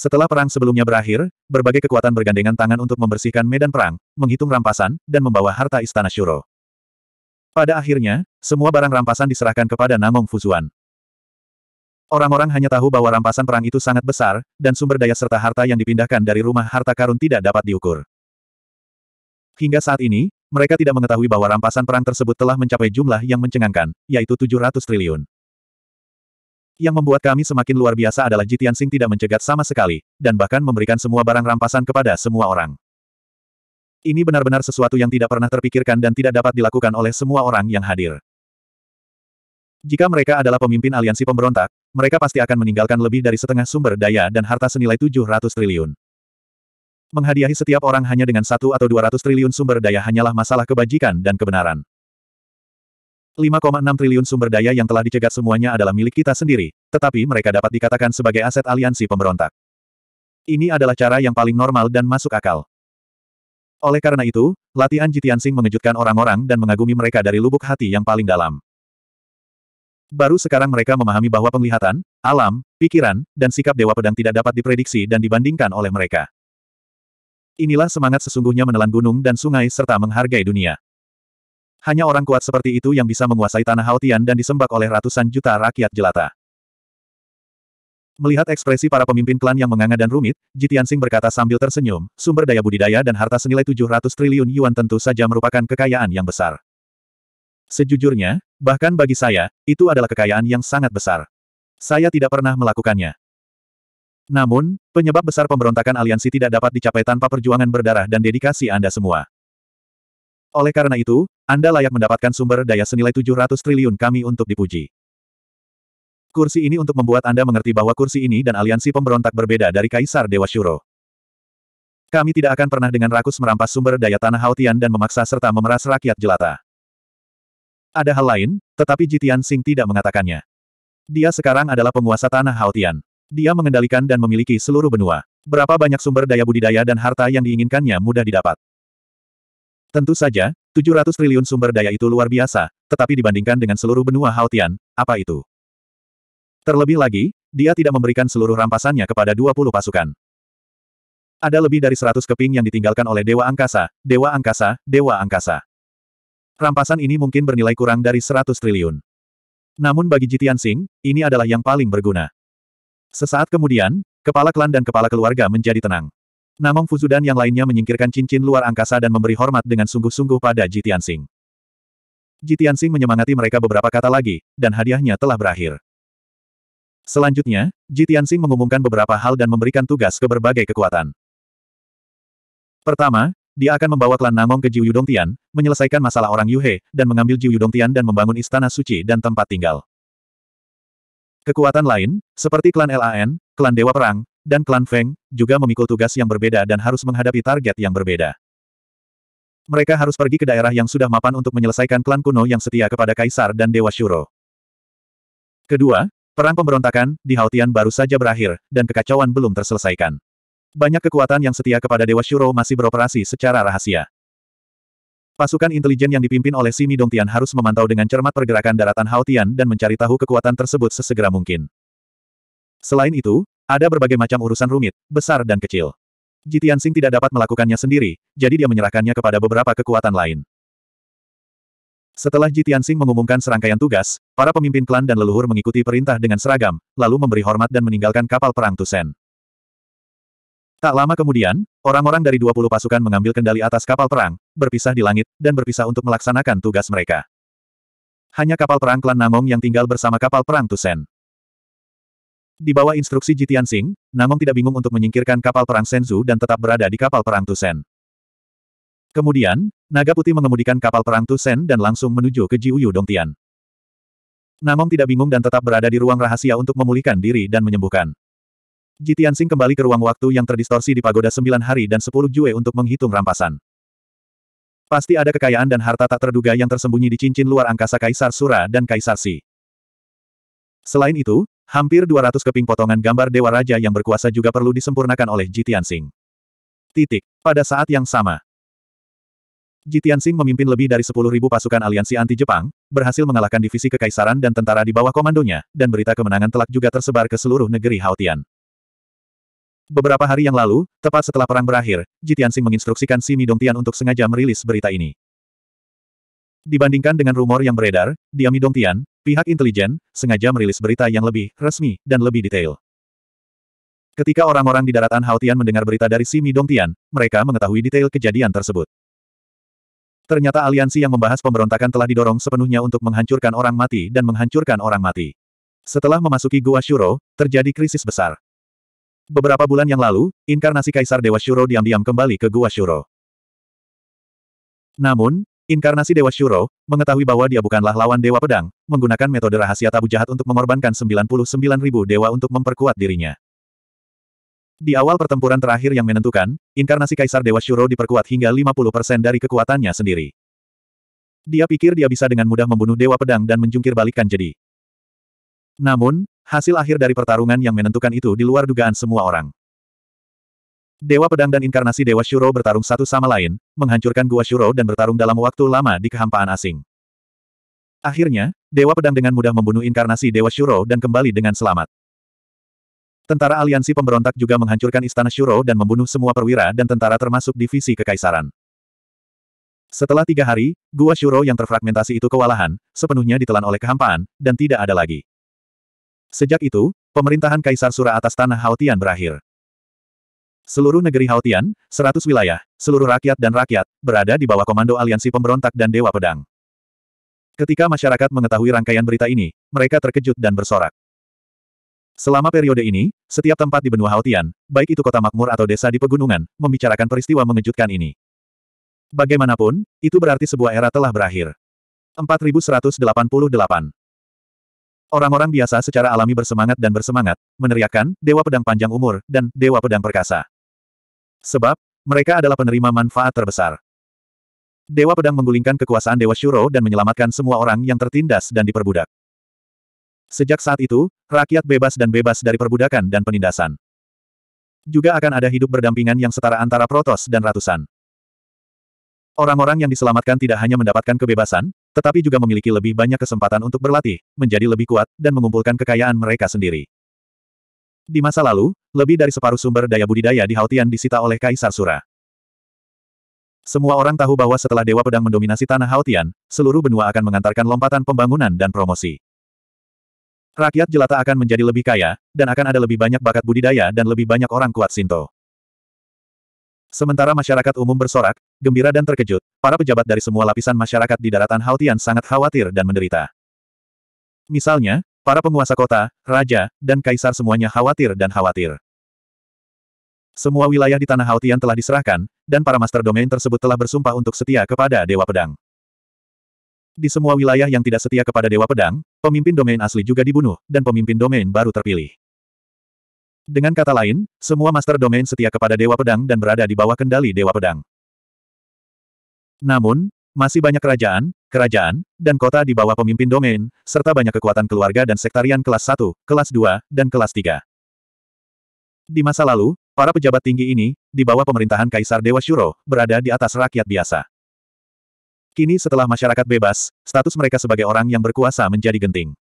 Setelah perang sebelumnya berakhir, berbagai kekuatan bergandengan tangan untuk membersihkan medan perang, menghitung rampasan, dan membawa harta istana Shuro. Pada akhirnya, semua barang rampasan diserahkan kepada Namong Fuzuan. Orang-orang hanya tahu bahwa rampasan perang itu sangat besar, dan sumber daya serta harta yang dipindahkan dari rumah harta karun tidak dapat diukur. Hingga saat ini, mereka tidak mengetahui bahwa rampasan perang tersebut telah mencapai jumlah yang mencengangkan, yaitu 700 triliun. Yang membuat kami semakin luar biasa adalah Jitian Sing tidak mencegat sama sekali, dan bahkan memberikan semua barang rampasan kepada semua orang. Ini benar-benar sesuatu yang tidak pernah terpikirkan dan tidak dapat dilakukan oleh semua orang yang hadir. Jika mereka adalah pemimpin aliansi pemberontak, mereka pasti akan meninggalkan lebih dari setengah sumber daya dan harta senilai 700 triliun. Menghadiahi setiap orang hanya dengan satu atau 200 triliun sumber daya hanyalah masalah kebajikan dan kebenaran. 5,6 triliun sumber daya yang telah dicegat semuanya adalah milik kita sendiri, tetapi mereka dapat dikatakan sebagai aset aliansi pemberontak. Ini adalah cara yang paling normal dan masuk akal. Oleh karena itu, latihan Jitiansing mengejutkan orang-orang dan mengagumi mereka dari lubuk hati yang paling dalam. Baru sekarang mereka memahami bahwa penglihatan, alam, pikiran, dan sikap Dewa Pedang tidak dapat diprediksi dan dibandingkan oleh mereka. Inilah semangat sesungguhnya menelan gunung dan sungai serta menghargai dunia. Hanya orang kuat seperti itu yang bisa menguasai tanah Haotian dan disembak oleh ratusan juta rakyat jelata. Melihat ekspresi para pemimpin klan yang menganga dan rumit, Jitiansing berkata sambil tersenyum, sumber daya budidaya dan harta senilai 700 triliun yuan tentu saja merupakan kekayaan yang besar. Sejujurnya, bahkan bagi saya, itu adalah kekayaan yang sangat besar. Saya tidak pernah melakukannya. Namun, penyebab besar pemberontakan aliansi tidak dapat dicapai tanpa perjuangan berdarah dan dedikasi Anda semua. Oleh karena itu, Anda layak mendapatkan sumber daya senilai 700 triliun kami untuk dipuji. Kursi ini untuk membuat Anda mengerti bahwa kursi ini dan aliansi pemberontak berbeda dari Kaisar Dewa Shuro. Kami tidak akan pernah dengan rakus merampas sumber daya tanah Hautian dan memaksa serta memeras rakyat jelata. Ada hal lain, tetapi Jitian Sing tidak mengatakannya. Dia sekarang adalah penguasa tanah Hautian. Dia mengendalikan dan memiliki seluruh benua. Berapa banyak sumber daya budidaya dan harta yang diinginkannya mudah didapat. Tentu saja, 700 triliun sumber daya itu luar biasa, tetapi dibandingkan dengan seluruh benua Haotian, apa itu? Terlebih lagi, dia tidak memberikan seluruh rampasannya kepada 20 pasukan. Ada lebih dari 100 keping yang ditinggalkan oleh Dewa Angkasa, Dewa Angkasa, Dewa Angkasa. Rampasan ini mungkin bernilai kurang dari 100 triliun. Namun bagi Jitian Singh, ini adalah yang paling berguna. Sesaat kemudian, kepala klan dan kepala keluarga menjadi tenang. Namong Fuzu dan yang lainnya menyingkirkan cincin luar angkasa dan memberi hormat dengan sungguh-sungguh pada Jitian Sing. Jitian Sing menyemangati mereka beberapa kata lagi, dan hadiahnya telah berakhir. Selanjutnya, Jitian Sing mengumumkan beberapa hal dan memberikan tugas ke berbagai kekuatan. Pertama, dia akan membawa klan Namong ke Jiu Tian, menyelesaikan masalah orang Yuhe, dan mengambil Jiu Tian dan membangun istana suci dan tempat tinggal. Kekuatan lain, seperti klan LAN, klan Dewa Perang, dan klan Feng, juga memikul tugas yang berbeda dan harus menghadapi target yang berbeda. Mereka harus pergi ke daerah yang sudah mapan untuk menyelesaikan klan kuno yang setia kepada Kaisar dan Dewa Shuro. Kedua, perang pemberontakan di Haotian baru saja berakhir, dan kekacauan belum terselesaikan. Banyak kekuatan yang setia kepada Dewa Shuro masih beroperasi secara rahasia. Pasukan intelijen yang dipimpin oleh Simi Dongtian harus memantau dengan cermat pergerakan daratan Haotian dan mencari tahu kekuatan tersebut sesegera mungkin. Selain itu, ada berbagai macam urusan rumit, besar dan kecil. Jitian Sing tidak dapat melakukannya sendiri, jadi dia menyerahkannya kepada beberapa kekuatan lain. Setelah Jitian Sing mengumumkan serangkaian tugas, para pemimpin klan dan leluhur mengikuti perintah dengan seragam, lalu memberi hormat dan meninggalkan kapal perang Tusen. Tak lama kemudian, orang-orang dari 20 pasukan mengambil kendali atas kapal perang, berpisah di langit, dan berpisah untuk melaksanakan tugas mereka. Hanya kapal perang klan Namong yang tinggal bersama kapal perang Tusen. Di bawah instruksi Jitian Sing, Namong tidak bingung untuk menyingkirkan kapal perang Senzu dan tetap berada di kapal perang Tusen. Kemudian, Naga Putih mengemudikan kapal perang Tusen dan langsung menuju ke Jiuyu Dongtian. Namong tidak bingung dan tetap berada di ruang rahasia untuk memulihkan diri dan menyembuhkan. Jitian Sing kembali ke ruang waktu yang terdistorsi di pagoda sembilan hari dan sepuluh jue untuk menghitung rampasan. Pasti ada kekayaan dan harta tak terduga yang tersembunyi di cincin luar angkasa Kaisar Sura dan Kaisar Si. Selain itu, Hampir 200 keping potongan gambar Dewa Raja yang berkuasa juga perlu disempurnakan oleh Jitian Sing. Titik. Pada saat yang sama, Jitian Sing memimpin lebih dari 10.000 pasukan aliansi anti-Jepang, berhasil mengalahkan divisi kekaisaran dan tentara di bawah komandonya, dan berita kemenangan telak juga tersebar ke seluruh negeri Haotian. Beberapa hari yang lalu, tepat setelah perang berakhir, Jitian Sing menginstruksikan si Tian untuk sengaja merilis berita ini. Dibandingkan dengan rumor yang beredar, dia Tian, Pihak intelijen, sengaja merilis berita yang lebih resmi dan lebih detail. Ketika orang-orang di daratan Haotian mendengar berita dari Simi Dongtian, mereka mengetahui detail kejadian tersebut. Ternyata aliansi yang membahas pemberontakan telah didorong sepenuhnya untuk menghancurkan orang mati dan menghancurkan orang mati. Setelah memasuki Gua Shuro, terjadi krisis besar. Beberapa bulan yang lalu, inkarnasi Kaisar Dewa Shuro diam-diam kembali ke Gua Shuro. Namun, Inkarnasi Dewa Shuro, mengetahui bahwa dia bukanlah lawan Dewa Pedang, menggunakan metode rahasia tabu jahat untuk mengorbankan 99.000 dewa untuk memperkuat dirinya. Di awal pertempuran terakhir yang menentukan, inkarnasi Kaisar Dewa Shuro diperkuat hingga 50% dari kekuatannya sendiri. Dia pikir dia bisa dengan mudah membunuh Dewa Pedang dan menjungkir balikan jadi. Namun, hasil akhir dari pertarungan yang menentukan itu di luar dugaan semua orang. Dewa Pedang dan inkarnasi Dewa Shuro bertarung satu sama lain, menghancurkan Gua Shuro dan bertarung dalam waktu lama di kehampaan asing. Akhirnya, Dewa Pedang dengan mudah membunuh inkarnasi Dewa Shuro dan kembali dengan selamat. Tentara aliansi pemberontak juga menghancurkan istana Shuro dan membunuh semua perwira dan tentara termasuk divisi kekaisaran. Setelah tiga hari, gua Shuro yang terfragmentasi itu kewalahan, sepenuhnya ditelan oleh kehampaan, dan tidak ada lagi. Sejak itu, pemerintahan Kaisar Sura atas tanah Haotian berakhir. Seluruh negeri Haotian, seratus wilayah, seluruh rakyat dan rakyat, berada di bawah komando aliansi pemberontak dan Dewa Pedang. Ketika masyarakat mengetahui rangkaian berita ini, mereka terkejut dan bersorak. Selama periode ini, setiap tempat di benua Haotian, baik itu kota makmur atau desa di pegunungan, membicarakan peristiwa mengejutkan ini. Bagaimanapun, itu berarti sebuah era telah berakhir. 4188 Orang-orang biasa secara alami bersemangat dan bersemangat, meneriakkan, Dewa Pedang Panjang Umur, dan Dewa Pedang Perkasa. Sebab, mereka adalah penerima manfaat terbesar. Dewa Pedang menggulingkan kekuasaan Dewa Shuro dan menyelamatkan semua orang yang tertindas dan diperbudak. Sejak saat itu, rakyat bebas dan bebas dari perbudakan dan penindasan. Juga akan ada hidup berdampingan yang setara antara Protos dan ratusan. Orang-orang yang diselamatkan tidak hanya mendapatkan kebebasan, tetapi juga memiliki lebih banyak kesempatan untuk berlatih, menjadi lebih kuat, dan mengumpulkan kekayaan mereka sendiri. Di masa lalu, lebih dari separuh sumber daya budidaya di Haotian disita oleh Kaisar Sura. Semua orang tahu bahwa setelah Dewa Pedang mendominasi tanah Haotian, seluruh benua akan mengantarkan lompatan pembangunan dan promosi. Rakyat jelata akan menjadi lebih kaya, dan akan ada lebih banyak bakat budidaya dan lebih banyak orang kuat Sinto. Sementara masyarakat umum bersorak, gembira dan terkejut, para pejabat dari semua lapisan masyarakat di daratan Haotian sangat khawatir dan menderita. Misalnya, Para penguasa kota, raja, dan kaisar semuanya khawatir dan khawatir. Semua wilayah di Tanah Hautian telah diserahkan, dan para master domain tersebut telah bersumpah untuk setia kepada Dewa Pedang. Di semua wilayah yang tidak setia kepada Dewa Pedang, pemimpin domain asli juga dibunuh, dan pemimpin domain baru terpilih. Dengan kata lain, semua master domain setia kepada Dewa Pedang dan berada di bawah kendali Dewa Pedang. Namun, masih banyak kerajaan, kerajaan, dan kota di bawah pemimpin domain, serta banyak kekuatan keluarga dan sektarian kelas 1, kelas 2, dan kelas 3. Di masa lalu, para pejabat tinggi ini, di bawah pemerintahan Kaisar Dewa Shuro, berada di atas rakyat biasa. Kini setelah masyarakat bebas, status mereka sebagai orang yang berkuasa menjadi genting.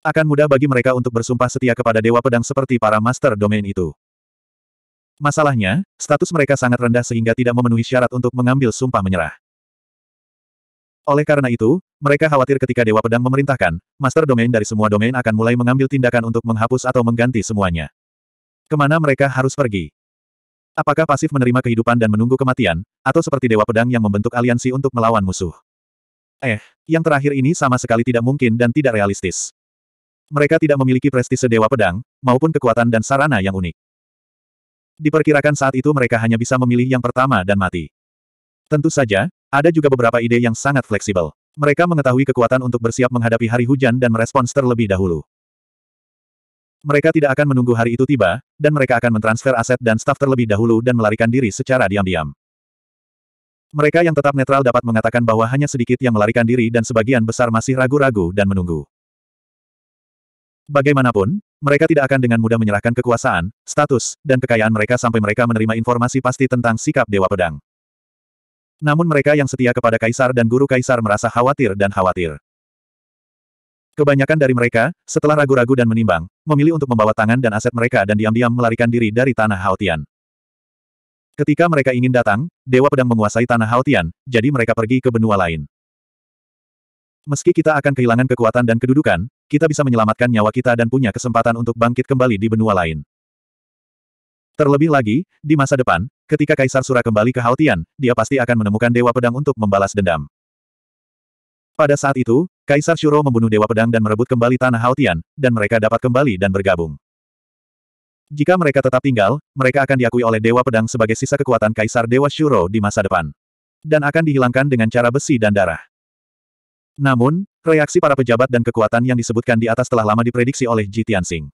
Akan mudah bagi mereka untuk bersumpah setia kepada Dewa Pedang seperti para master domain itu. Masalahnya, status mereka sangat rendah sehingga tidak memenuhi syarat untuk mengambil sumpah menyerah. Oleh karena itu, mereka khawatir ketika Dewa Pedang memerintahkan, master domain dari semua domain akan mulai mengambil tindakan untuk menghapus atau mengganti semuanya. Kemana mereka harus pergi? Apakah pasif menerima kehidupan dan menunggu kematian, atau seperti Dewa Pedang yang membentuk aliansi untuk melawan musuh? Eh, yang terakhir ini sama sekali tidak mungkin dan tidak realistis. Mereka tidak memiliki prestise Dewa Pedang, maupun kekuatan dan sarana yang unik. Diperkirakan saat itu mereka hanya bisa memilih yang pertama dan mati. Tentu saja, ada juga beberapa ide yang sangat fleksibel. Mereka mengetahui kekuatan untuk bersiap menghadapi hari hujan dan merespons terlebih dahulu. Mereka tidak akan menunggu hari itu tiba, dan mereka akan mentransfer aset dan staf terlebih dahulu dan melarikan diri secara diam-diam. Mereka yang tetap netral dapat mengatakan bahwa hanya sedikit yang melarikan diri dan sebagian besar masih ragu-ragu dan menunggu. Bagaimanapun, mereka tidak akan dengan mudah menyerahkan kekuasaan, status, dan kekayaan mereka sampai mereka menerima informasi pasti tentang sikap Dewa Pedang. Namun mereka yang setia kepada Kaisar dan Guru Kaisar merasa khawatir dan khawatir. Kebanyakan dari mereka, setelah ragu-ragu dan menimbang, memilih untuk membawa tangan dan aset mereka dan diam-diam melarikan diri dari Tanah Haotian. Ketika mereka ingin datang, Dewa Pedang menguasai Tanah Haotian, jadi mereka pergi ke benua lain. Meski kita akan kehilangan kekuatan dan kedudukan, kita bisa menyelamatkan nyawa kita dan punya kesempatan untuk bangkit kembali di benua lain. Terlebih lagi, di masa depan, ketika Kaisar Sura kembali ke Haotian, dia pasti akan menemukan Dewa Pedang untuk membalas dendam. Pada saat itu, Kaisar Shuro membunuh Dewa Pedang dan merebut kembali tanah Haotian, dan mereka dapat kembali dan bergabung. Jika mereka tetap tinggal, mereka akan diakui oleh Dewa Pedang sebagai sisa kekuatan Kaisar Dewa Shuro di masa depan. Dan akan dihilangkan dengan cara besi dan darah. Namun, reaksi para pejabat dan kekuatan yang disebutkan di atas telah lama diprediksi oleh Ji Tianxing.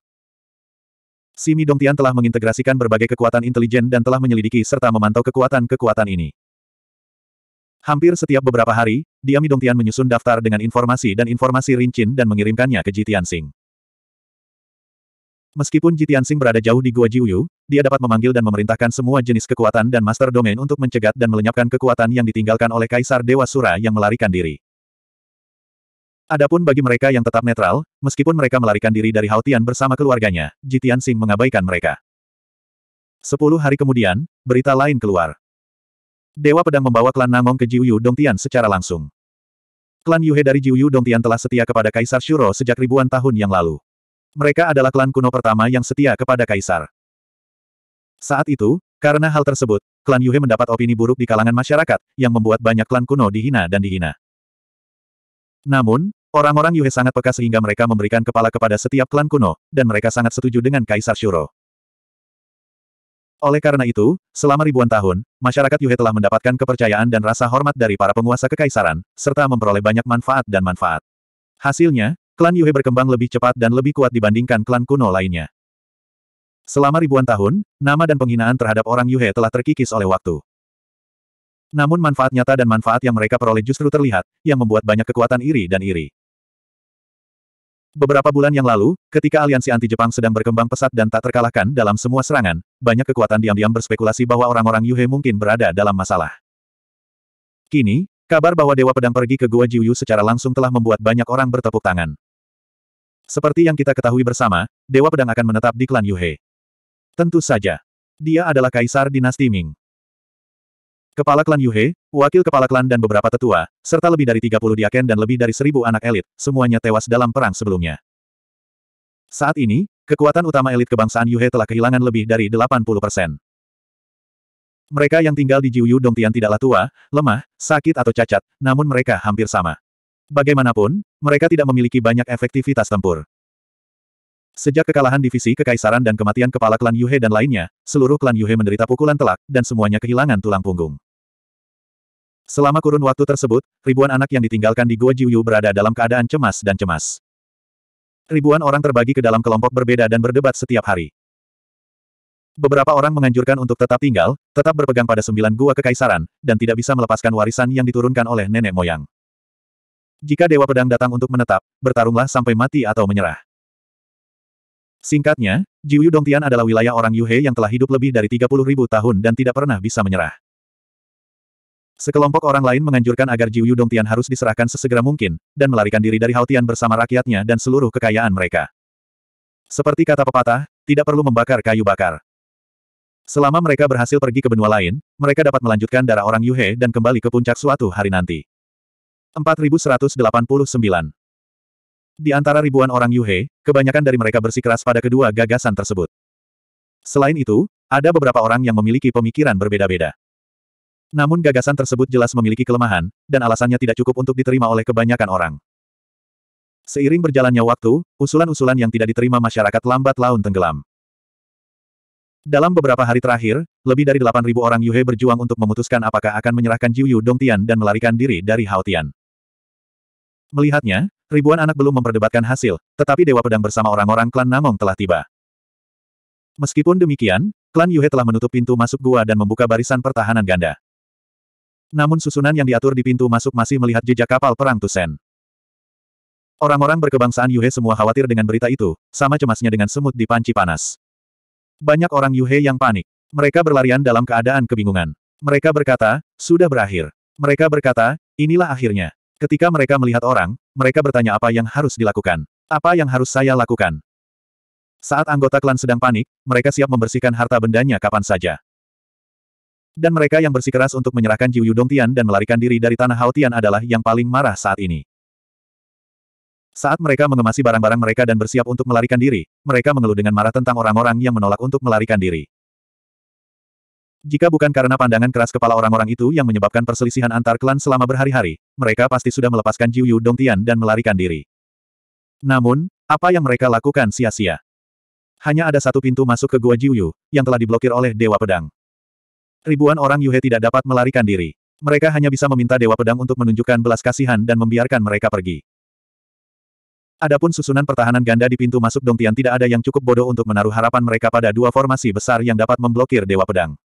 Simi Dongtian telah mengintegrasikan berbagai kekuatan intelijen dan telah menyelidiki serta memantau kekuatan-kekuatan ini. Hampir setiap beberapa hari, dia Mi Dongtian menyusun daftar dengan informasi dan informasi rincin dan mengirimkannya ke Jitiansing. Meskipun Jitiansing berada jauh di Gua Jiuyu, dia dapat memanggil dan memerintahkan semua jenis kekuatan dan Master Domain untuk mencegat dan melenyapkan kekuatan yang ditinggalkan oleh Kaisar Dewa Sura yang melarikan diri. Adapun bagi mereka yang tetap netral, meskipun mereka melarikan diri dari Haotian bersama keluarganya, Jitian Sing mengabaikan mereka. Sepuluh hari kemudian, berita lain keluar. Dewa Pedang membawa klan Nangong ke Jiuyu Dongtian secara langsung. Klan Yuhe dari Jiuyu Dongtian telah setia kepada Kaisar Shuro sejak ribuan tahun yang lalu. Mereka adalah klan kuno pertama yang setia kepada Kaisar. Saat itu, karena hal tersebut, klan Yuhe mendapat opini buruk di kalangan masyarakat, yang membuat banyak klan kuno dihina dan dihina. Namun, Orang-orang Yue sangat peka sehingga mereka memberikan kepala kepada setiap klan kuno, dan mereka sangat setuju dengan Kaisar Shuro. Oleh karena itu, selama ribuan tahun, masyarakat Yue telah mendapatkan kepercayaan dan rasa hormat dari para penguasa kekaisaran, serta memperoleh banyak manfaat dan manfaat. Hasilnya, klan Yue berkembang lebih cepat dan lebih kuat dibandingkan klan kuno lainnya. Selama ribuan tahun, nama dan penghinaan terhadap orang Yue telah terkikis oleh waktu. Namun manfaat nyata dan manfaat yang mereka peroleh justru terlihat, yang membuat banyak kekuatan iri dan iri. Beberapa bulan yang lalu, ketika aliansi anti-Jepang sedang berkembang pesat dan tak terkalahkan dalam semua serangan, banyak kekuatan diam-diam berspekulasi bahwa orang-orang Yuhe mungkin berada dalam masalah. Kini, kabar bahwa Dewa Pedang pergi ke Gua Jiuyu secara langsung telah membuat banyak orang bertepuk tangan. Seperti yang kita ketahui bersama, Dewa Pedang akan menetap di klan Yuhe. Tentu saja. Dia adalah kaisar dinasti Ming. Kepala klan Yuhe, wakil kepala klan dan beberapa tetua, serta lebih dari 30 diaken dan lebih dari seribu anak elit, semuanya tewas dalam perang sebelumnya. Saat ini, kekuatan utama elit kebangsaan Yuhe telah kehilangan lebih dari 80 persen. Mereka yang tinggal di Jiuyu Dongtian tidaklah tua, lemah, sakit atau cacat, namun mereka hampir sama. Bagaimanapun, mereka tidak memiliki banyak efektivitas tempur. Sejak kekalahan divisi kekaisaran dan kematian kepala klan Yuhe dan lainnya, seluruh klan Yuhe menderita pukulan telak, dan semuanya kehilangan tulang punggung. Selama kurun waktu tersebut, ribuan anak yang ditinggalkan di Gua Jiuyu berada dalam keadaan cemas dan cemas. Ribuan orang terbagi ke dalam kelompok berbeda dan berdebat setiap hari. Beberapa orang menganjurkan untuk tetap tinggal, tetap berpegang pada sembilan gua kekaisaran, dan tidak bisa melepaskan warisan yang diturunkan oleh nenek moyang. Jika Dewa Pedang datang untuk menetap, bertarunglah sampai mati atau menyerah. Singkatnya, Jiuyu Dongtian adalah wilayah orang Yuhe yang telah hidup lebih dari 30 ribu tahun dan tidak pernah bisa menyerah. Sekelompok orang lain menganjurkan agar Jiuyu Dongtian harus diserahkan sesegera mungkin, dan melarikan diri dari Haotian bersama rakyatnya dan seluruh kekayaan mereka. Seperti kata pepatah, tidak perlu membakar kayu bakar. Selama mereka berhasil pergi ke benua lain, mereka dapat melanjutkan darah orang Yuhe dan kembali ke puncak suatu hari nanti. 4189 di antara ribuan orang Yuhe, kebanyakan dari mereka bersikeras pada kedua gagasan tersebut. Selain itu, ada beberapa orang yang memiliki pemikiran berbeda-beda. Namun gagasan tersebut jelas memiliki kelemahan, dan alasannya tidak cukup untuk diterima oleh kebanyakan orang. Seiring berjalannya waktu, usulan-usulan yang tidak diterima masyarakat lambat laun tenggelam. Dalam beberapa hari terakhir, lebih dari 8.000 orang Yuhe berjuang untuk memutuskan apakah akan menyerahkan Jiuyu Dongtian dan melarikan diri dari Haotian. Melihatnya, ribuan anak belum memperdebatkan hasil, tetapi Dewa Pedang bersama orang-orang klan Namong telah tiba. Meskipun demikian, klan Yuhe telah menutup pintu masuk gua dan membuka barisan pertahanan ganda. Namun susunan yang diatur di pintu masuk masih melihat jejak kapal perang Tusen. Orang-orang berkebangsaan Yuhe semua khawatir dengan berita itu, sama cemasnya dengan semut di panci panas. Banyak orang Yuhe yang panik. Mereka berlarian dalam keadaan kebingungan. Mereka berkata, sudah berakhir. Mereka berkata, inilah akhirnya. Ketika mereka melihat orang, mereka bertanya apa yang harus dilakukan. Apa yang harus saya lakukan? Saat anggota klan sedang panik, mereka siap membersihkan harta bendanya kapan saja. Dan mereka yang bersikeras untuk menyerahkan Jiu Yudong Tian dan melarikan diri dari Tanah Hao adalah yang paling marah saat ini. Saat mereka mengemasi barang-barang mereka dan bersiap untuk melarikan diri, mereka mengeluh dengan marah tentang orang-orang yang menolak untuk melarikan diri. Jika bukan karena pandangan keras kepala orang-orang itu yang menyebabkan perselisihan antar klan selama berhari-hari, mereka pasti sudah melepaskan Jiu Yu Dongtian dan melarikan diri. Namun, apa yang mereka lakukan sia-sia. Hanya ada satu pintu masuk ke Gua Jiu Yu, yang telah diblokir oleh Dewa Pedang. Ribuan orang Yuhe tidak dapat melarikan diri. Mereka hanya bisa meminta Dewa Pedang untuk menunjukkan belas kasihan dan membiarkan mereka pergi. Adapun susunan pertahanan ganda di pintu masuk Dongtian tidak ada yang cukup bodoh untuk menaruh harapan mereka pada dua formasi besar yang dapat memblokir Dewa Pedang.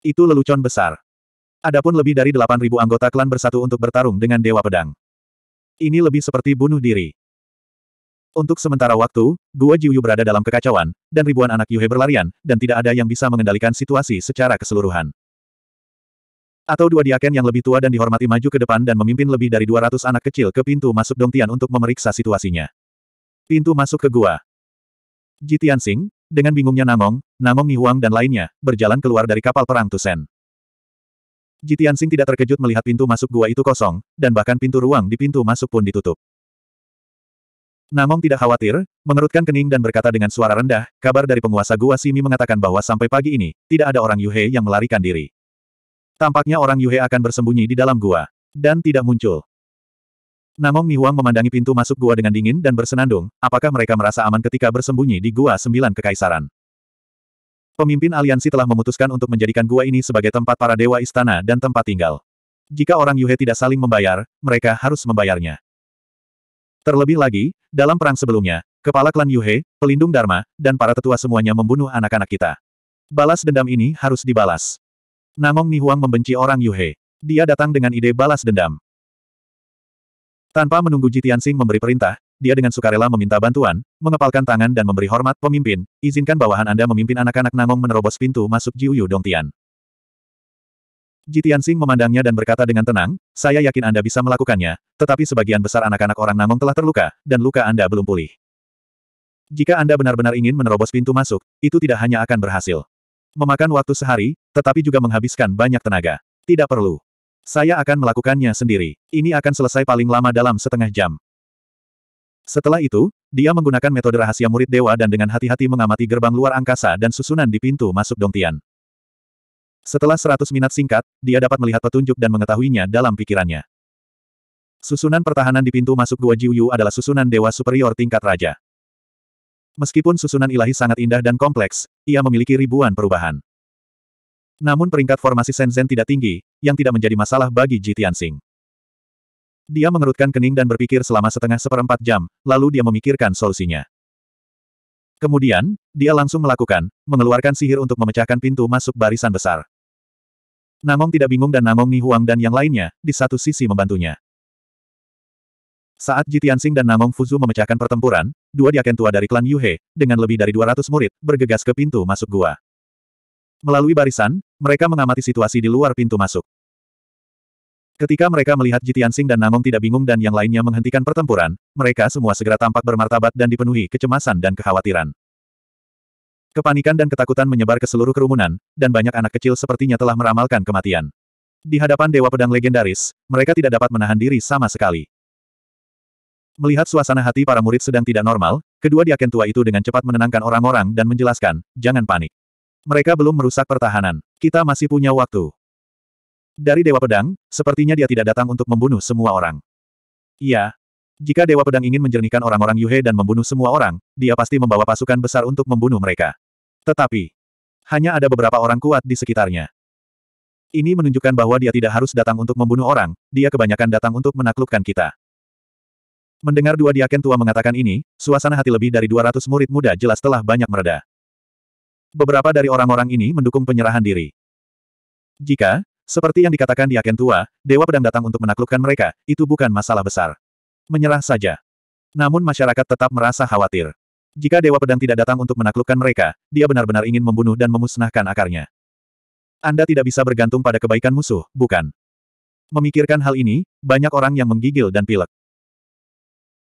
Itu lelucon besar. Adapun lebih dari 8.000 anggota klan bersatu untuk bertarung dengan Dewa Pedang. Ini lebih seperti bunuh diri. Untuk sementara waktu, Gua Jiuyu berada dalam kekacauan, dan ribuan anak Yuhe berlarian, dan tidak ada yang bisa mengendalikan situasi secara keseluruhan. Atau dua diaken yang lebih tua dan dihormati maju ke depan dan memimpin lebih dari 200 anak kecil ke pintu masuk Dongtian untuk memeriksa situasinya. Pintu masuk ke gua. Jitian Sing, dengan bingungnya Namong, Namong Nihuang dan lainnya, berjalan keluar dari kapal perang Tusen. Jitian Sing tidak terkejut melihat pintu masuk gua itu kosong, dan bahkan pintu ruang di pintu masuk pun ditutup. Namong tidak khawatir, mengerutkan kening dan berkata dengan suara rendah, kabar dari penguasa gua Simi mengatakan bahwa sampai pagi ini, tidak ada orang Yuhe yang melarikan diri. Tampaknya orang Yuhe akan bersembunyi di dalam gua. Dan tidak muncul. Namong Miwang memandangi pintu masuk gua dengan dingin dan bersenandung, apakah mereka merasa aman ketika bersembunyi di gua sembilan kekaisaran. Pemimpin aliansi telah memutuskan untuk menjadikan gua ini sebagai tempat para dewa istana dan tempat tinggal. Jika orang Yuhe tidak saling membayar, mereka harus membayarnya. Terlebih lagi, dalam perang sebelumnya, kepala klan Yuhe, pelindung Dharma, dan para tetua semuanya membunuh anak-anak kita. Balas dendam ini harus dibalas. Namong Nihuang membenci orang Yuhe. Dia datang dengan ide balas dendam. Tanpa menunggu Jitiansing memberi perintah, dia dengan sukarela meminta bantuan, mengepalkan tangan dan memberi hormat pemimpin, izinkan bawahan Anda memimpin anak-anak Nangong menerobos pintu masuk Jiuyu Dongtian. Jitiansing memandangnya dan berkata dengan tenang, saya yakin Anda bisa melakukannya, tetapi sebagian besar anak-anak orang Nangong telah terluka, dan luka Anda belum pulih. Jika Anda benar-benar ingin menerobos pintu masuk, itu tidak hanya akan berhasil. Memakan waktu sehari, tetapi juga menghabiskan banyak tenaga. Tidak perlu. Saya akan melakukannya sendiri. Ini akan selesai paling lama dalam setengah jam. Setelah itu, dia menggunakan metode rahasia murid dewa dan dengan hati-hati mengamati gerbang luar angkasa dan susunan di pintu masuk Dongtian. Setelah seratus minat singkat, dia dapat melihat petunjuk dan mengetahuinya dalam pikirannya. Susunan pertahanan di pintu masuk Gua Jiuyu adalah susunan dewa superior tingkat raja. Meskipun susunan ilahi sangat indah dan kompleks, ia memiliki ribuan perubahan. Namun peringkat formasi Shenzhen tidak tinggi, yang tidak menjadi masalah bagi Ji Tianxing. Dia mengerutkan kening dan berpikir selama setengah seperempat jam, lalu dia memikirkan solusinya. Kemudian, dia langsung melakukan, mengeluarkan sihir untuk memecahkan pintu masuk barisan besar. Namong tidak bingung dan Namong Nihuang dan yang lainnya, di satu sisi membantunya. Saat Tianxing dan Namong Fuzu memecahkan pertempuran, dua diaken tua dari klan Yuhe, dengan lebih dari 200 murid, bergegas ke pintu masuk gua. Melalui barisan, mereka mengamati situasi di luar pintu masuk. Ketika mereka melihat Jitian Sing dan Nangong tidak bingung dan yang lainnya menghentikan pertempuran, mereka semua segera tampak bermartabat dan dipenuhi kecemasan dan kekhawatiran. Kepanikan dan ketakutan menyebar ke seluruh kerumunan, dan banyak anak kecil sepertinya telah meramalkan kematian. Di hadapan Dewa Pedang Legendaris, mereka tidak dapat menahan diri sama sekali. Melihat suasana hati para murid sedang tidak normal, kedua diaken tua itu dengan cepat menenangkan orang-orang dan menjelaskan, jangan panik. Mereka belum merusak pertahanan. Kita masih punya waktu. Dari Dewa Pedang, sepertinya dia tidak datang untuk membunuh semua orang. Iya. Jika Dewa Pedang ingin menjernihkan orang-orang Yuhe dan membunuh semua orang, dia pasti membawa pasukan besar untuk membunuh mereka. Tetapi, hanya ada beberapa orang kuat di sekitarnya. Ini menunjukkan bahwa dia tidak harus datang untuk membunuh orang, dia kebanyakan datang untuk menaklukkan kita. Mendengar dua diaken tua mengatakan ini, suasana hati lebih dari 200 murid muda jelas telah banyak meredah. Beberapa dari orang-orang ini mendukung penyerahan diri. Jika, seperti yang dikatakan di Aken Tua, Dewa Pedang datang untuk menaklukkan mereka, itu bukan masalah besar. Menyerah saja. Namun masyarakat tetap merasa khawatir. Jika Dewa Pedang tidak datang untuk menaklukkan mereka, dia benar-benar ingin membunuh dan memusnahkan akarnya. Anda tidak bisa bergantung pada kebaikan musuh, bukan? Memikirkan hal ini, banyak orang yang menggigil dan pilek.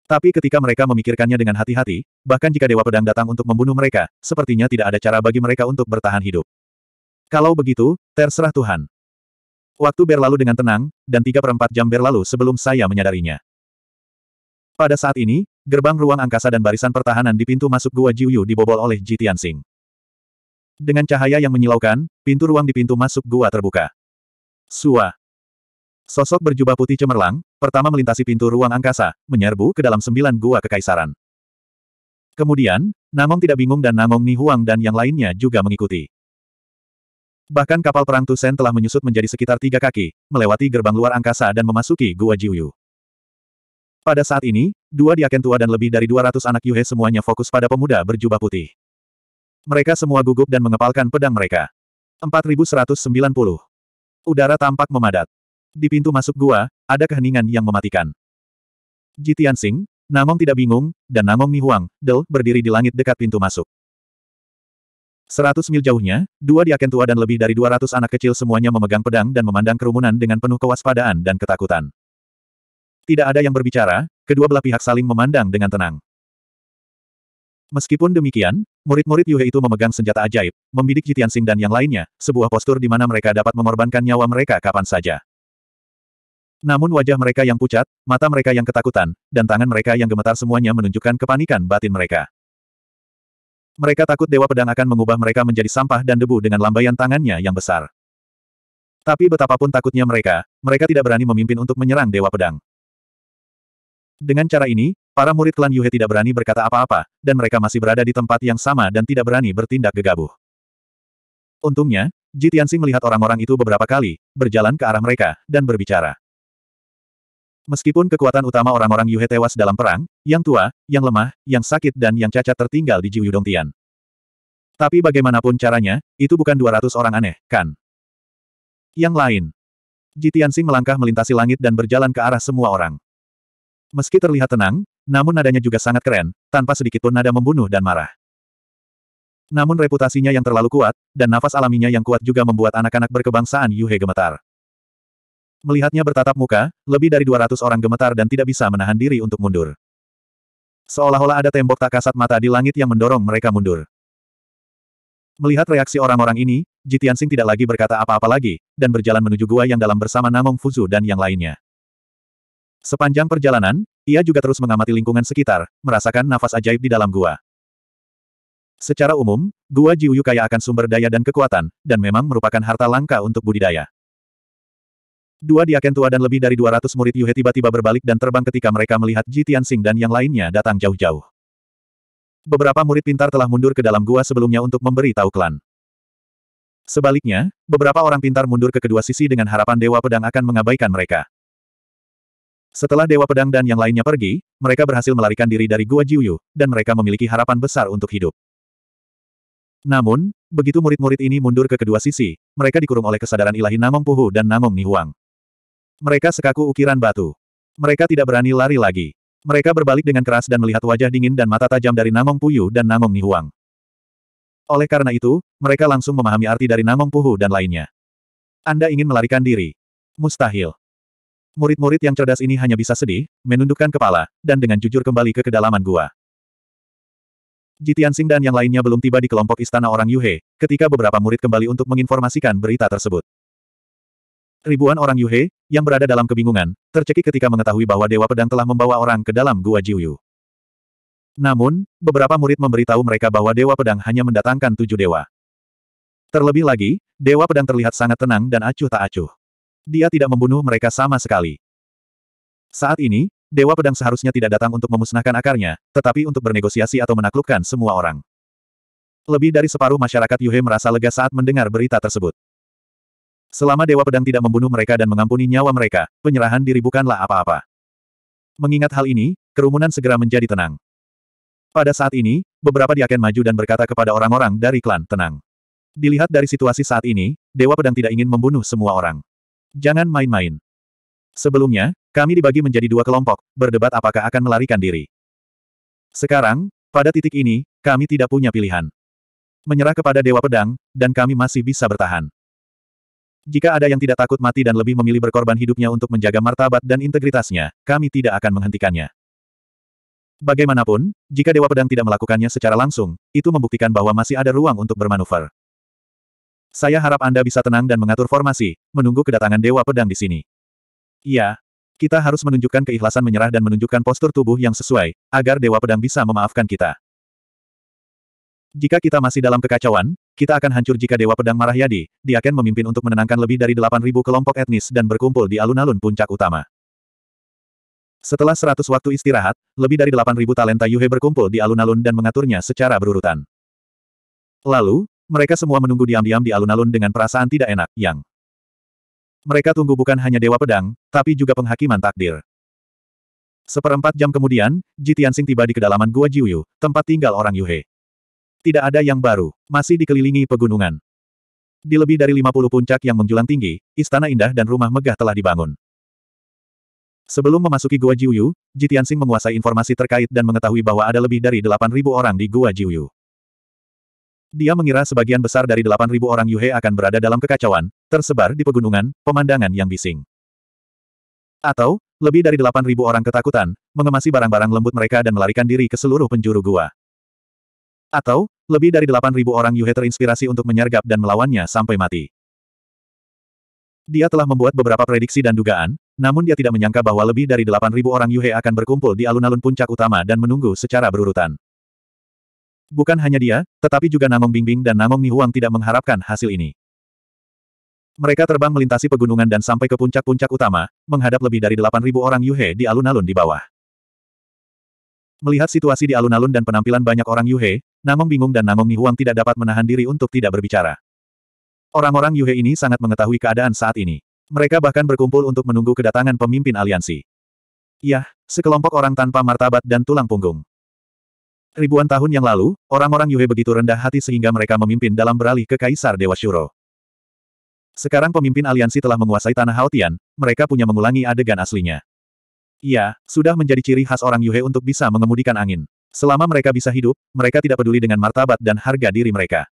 Tapi ketika mereka memikirkannya dengan hati-hati, bahkan jika Dewa Pedang datang untuk membunuh mereka, sepertinya tidak ada cara bagi mereka untuk bertahan hidup. Kalau begitu, terserah Tuhan. Waktu berlalu dengan tenang, dan tiga perempat jam berlalu sebelum saya menyadarinya. Pada saat ini, gerbang ruang angkasa dan barisan pertahanan di pintu masuk Gua Jiuyu dibobol oleh Ji Tianxing. Dengan cahaya yang menyilaukan, pintu ruang di pintu masuk gua terbuka. Suah. Sosok berjubah putih cemerlang, pertama melintasi pintu ruang angkasa, menyerbu ke dalam sembilan gua kekaisaran. Kemudian, Namong tidak bingung dan Namong Huang dan yang lainnya juga mengikuti. Bahkan kapal perang Tusen telah menyusut menjadi sekitar tiga kaki, melewati gerbang luar angkasa dan memasuki gua Jiuyu. Pada saat ini, dua diaken tua dan lebih dari 200 anak Yuhe semuanya fokus pada pemuda berjubah putih. Mereka semua gugup dan mengepalkan pedang mereka. 4190. Udara tampak memadat. Di pintu masuk gua, ada keheningan yang mematikan. Ji Tianxing, Namong tidak bingung, dan Namong Mi Huang, Del, berdiri di langit dekat pintu masuk. Seratus mil jauhnya, dua diaken tua dan lebih dari dua ratus anak kecil semuanya memegang pedang dan memandang kerumunan dengan penuh kewaspadaan dan ketakutan. Tidak ada yang berbicara, kedua belah pihak saling memandang dengan tenang. Meskipun demikian, murid-murid Yuhe itu memegang senjata ajaib, membidik Jitian Sing dan yang lainnya, sebuah postur di mana mereka dapat mengorbankan nyawa mereka kapan saja. Namun wajah mereka yang pucat, mata mereka yang ketakutan, dan tangan mereka yang gemetar semuanya menunjukkan kepanikan batin mereka. Mereka takut Dewa Pedang akan mengubah mereka menjadi sampah dan debu dengan lambaian tangannya yang besar. Tapi betapapun takutnya mereka, mereka tidak berani memimpin untuk menyerang Dewa Pedang. Dengan cara ini, para murid klan Yuhe tidak berani berkata apa-apa, dan mereka masih berada di tempat yang sama dan tidak berani bertindak gegabah. Untungnya, Ji Tianxing melihat orang-orang itu beberapa kali, berjalan ke arah mereka, dan berbicara. Meskipun kekuatan utama orang-orang Yuhe tewas dalam perang, yang tua, yang lemah, yang sakit dan yang cacat tertinggal di Jiu Tian. Tapi bagaimanapun caranya, itu bukan 200 orang aneh, kan? Yang lain. Jitiansing melangkah melintasi langit dan berjalan ke arah semua orang. Meski terlihat tenang, namun nadanya juga sangat keren, tanpa sedikit pun nada membunuh dan marah. Namun reputasinya yang terlalu kuat, dan nafas alaminya yang kuat juga membuat anak-anak berkebangsaan Yuhe gemetar. Melihatnya bertatap muka, lebih dari 200 orang gemetar dan tidak bisa menahan diri untuk mundur. Seolah-olah ada tembok tak kasat mata di langit yang mendorong mereka mundur. Melihat reaksi orang-orang ini, Jitian Sing tidak lagi berkata apa-apa lagi, dan berjalan menuju gua yang dalam bersama Namong Fuzu dan yang lainnya. Sepanjang perjalanan, ia juga terus mengamati lingkungan sekitar, merasakan nafas ajaib di dalam gua. Secara umum, gua Jiuyu kaya akan sumber daya dan kekuatan, dan memang merupakan harta langka untuk budidaya. Dua diaken tua dan lebih dari 200 murid Yuhe tiba-tiba berbalik dan terbang ketika mereka melihat Ji Tianxing dan yang lainnya datang jauh-jauh. Beberapa murid pintar telah mundur ke dalam gua sebelumnya untuk memberi tahu klan. Sebaliknya, beberapa orang pintar mundur ke kedua sisi dengan harapan Dewa Pedang akan mengabaikan mereka. Setelah Dewa Pedang dan yang lainnya pergi, mereka berhasil melarikan diri dari Gua Jiuyu, dan mereka memiliki harapan besar untuk hidup. Namun, begitu murid-murid ini mundur ke kedua sisi, mereka dikurung oleh kesadaran ilahi Namong Puhu dan Namong Nihuang. Mereka sekaku ukiran batu. Mereka tidak berani lari lagi. Mereka berbalik dengan keras dan melihat wajah dingin dan mata tajam dari Namong Puyu dan Namong Nihuang. Oleh karena itu, mereka langsung memahami arti dari Namong Puhu dan lainnya. Anda ingin melarikan diri. Mustahil. Murid-murid yang cerdas ini hanya bisa sedih, menundukkan kepala, dan dengan jujur kembali ke kedalaman gua. Jitian Sing dan yang lainnya belum tiba di kelompok istana orang Yuhe, ketika beberapa murid kembali untuk menginformasikan berita tersebut. Ribuan orang Yuhe, yang berada dalam kebingungan, tercekik ketika mengetahui bahwa Dewa Pedang telah membawa orang ke dalam Gua Jiuyu. Namun, beberapa murid memberitahu mereka bahwa Dewa Pedang hanya mendatangkan tujuh dewa. Terlebih lagi, Dewa Pedang terlihat sangat tenang dan acuh tak acuh. Dia tidak membunuh mereka sama sekali. Saat ini, Dewa Pedang seharusnya tidak datang untuk memusnahkan akarnya, tetapi untuk bernegosiasi atau menaklukkan semua orang. Lebih dari separuh masyarakat Yuhe merasa lega saat mendengar berita tersebut. Selama Dewa Pedang tidak membunuh mereka dan mengampuni nyawa mereka, penyerahan diri bukanlah apa-apa. Mengingat hal ini, kerumunan segera menjadi tenang. Pada saat ini, beberapa diaken maju dan berkata kepada orang-orang dari klan, tenang. Dilihat dari situasi saat ini, Dewa Pedang tidak ingin membunuh semua orang. Jangan main-main. Sebelumnya, kami dibagi menjadi dua kelompok, berdebat apakah akan melarikan diri. Sekarang, pada titik ini, kami tidak punya pilihan. Menyerah kepada Dewa Pedang, dan kami masih bisa bertahan. Jika ada yang tidak takut mati dan lebih memilih berkorban hidupnya untuk menjaga martabat dan integritasnya, kami tidak akan menghentikannya. Bagaimanapun, jika Dewa Pedang tidak melakukannya secara langsung, itu membuktikan bahwa masih ada ruang untuk bermanuver. Saya harap Anda bisa tenang dan mengatur formasi, menunggu kedatangan Dewa Pedang di sini. Iya, kita harus menunjukkan keikhlasan menyerah dan menunjukkan postur tubuh yang sesuai, agar Dewa Pedang bisa memaafkan kita. Jika kita masih dalam kekacauan, kita akan hancur jika Dewa Pedang marah Yadi, dia Diaken memimpin untuk menenangkan lebih dari 8.000 kelompok etnis dan berkumpul di alun-alun puncak utama. Setelah 100 waktu istirahat, lebih dari 8.000 talenta Yuhe berkumpul di alun-alun dan mengaturnya secara berurutan. Lalu, mereka semua menunggu diam-diam di alun-alun dengan perasaan tidak enak, yang mereka tunggu bukan hanya Dewa Pedang, tapi juga penghakiman takdir. Seperempat jam kemudian, Jitian Sing tiba di kedalaman Gua Jiuyu, tempat tinggal orang Yuhe. Tidak ada yang baru, masih dikelilingi pegunungan. Di lebih dari 50 puncak yang menjulang tinggi, istana indah dan rumah megah telah dibangun. Sebelum memasuki Gua Jiuyu, Jitiansing menguasai informasi terkait dan mengetahui bahwa ada lebih dari 8.000 orang di Gua Jiuyu. Dia mengira sebagian besar dari 8.000 orang Yuhe akan berada dalam kekacauan, tersebar di pegunungan, pemandangan yang bising. Atau, lebih dari 8.000 orang ketakutan, mengemasi barang-barang lembut mereka dan melarikan diri ke seluruh penjuru gua. Atau, lebih dari 8.000 orang Yuhe terinspirasi untuk menyergap dan melawannya sampai mati. Dia telah membuat beberapa prediksi dan dugaan, namun dia tidak menyangka bahwa lebih dari 8.000 orang Yuhe akan berkumpul di alun-alun puncak utama dan menunggu secara berurutan. Bukan hanya dia, tetapi juga Namong Bingbing dan Namong Nihuang tidak mengharapkan hasil ini. Mereka terbang melintasi pegunungan dan sampai ke puncak-puncak utama, menghadap lebih dari 8.000 orang Yuhe di alun-alun di bawah. Melihat situasi di alun-alun dan penampilan banyak orang Yuhe, Namong bingung dan Namong Nihuang tidak dapat menahan diri untuk tidak berbicara. Orang-orang Yuhe ini sangat mengetahui keadaan saat ini. Mereka bahkan berkumpul untuk menunggu kedatangan pemimpin aliansi. Yah, sekelompok orang tanpa martabat dan tulang punggung. Ribuan tahun yang lalu, orang-orang Yuhe begitu rendah hati sehingga mereka memimpin dalam beralih ke Kaisar Dewa Shuro. Sekarang pemimpin aliansi telah menguasai tanah Haotian, mereka punya mengulangi adegan aslinya. Ya, sudah menjadi ciri khas orang Yuhe untuk bisa mengemudikan angin. Selama mereka bisa hidup, mereka tidak peduli dengan martabat dan harga diri mereka.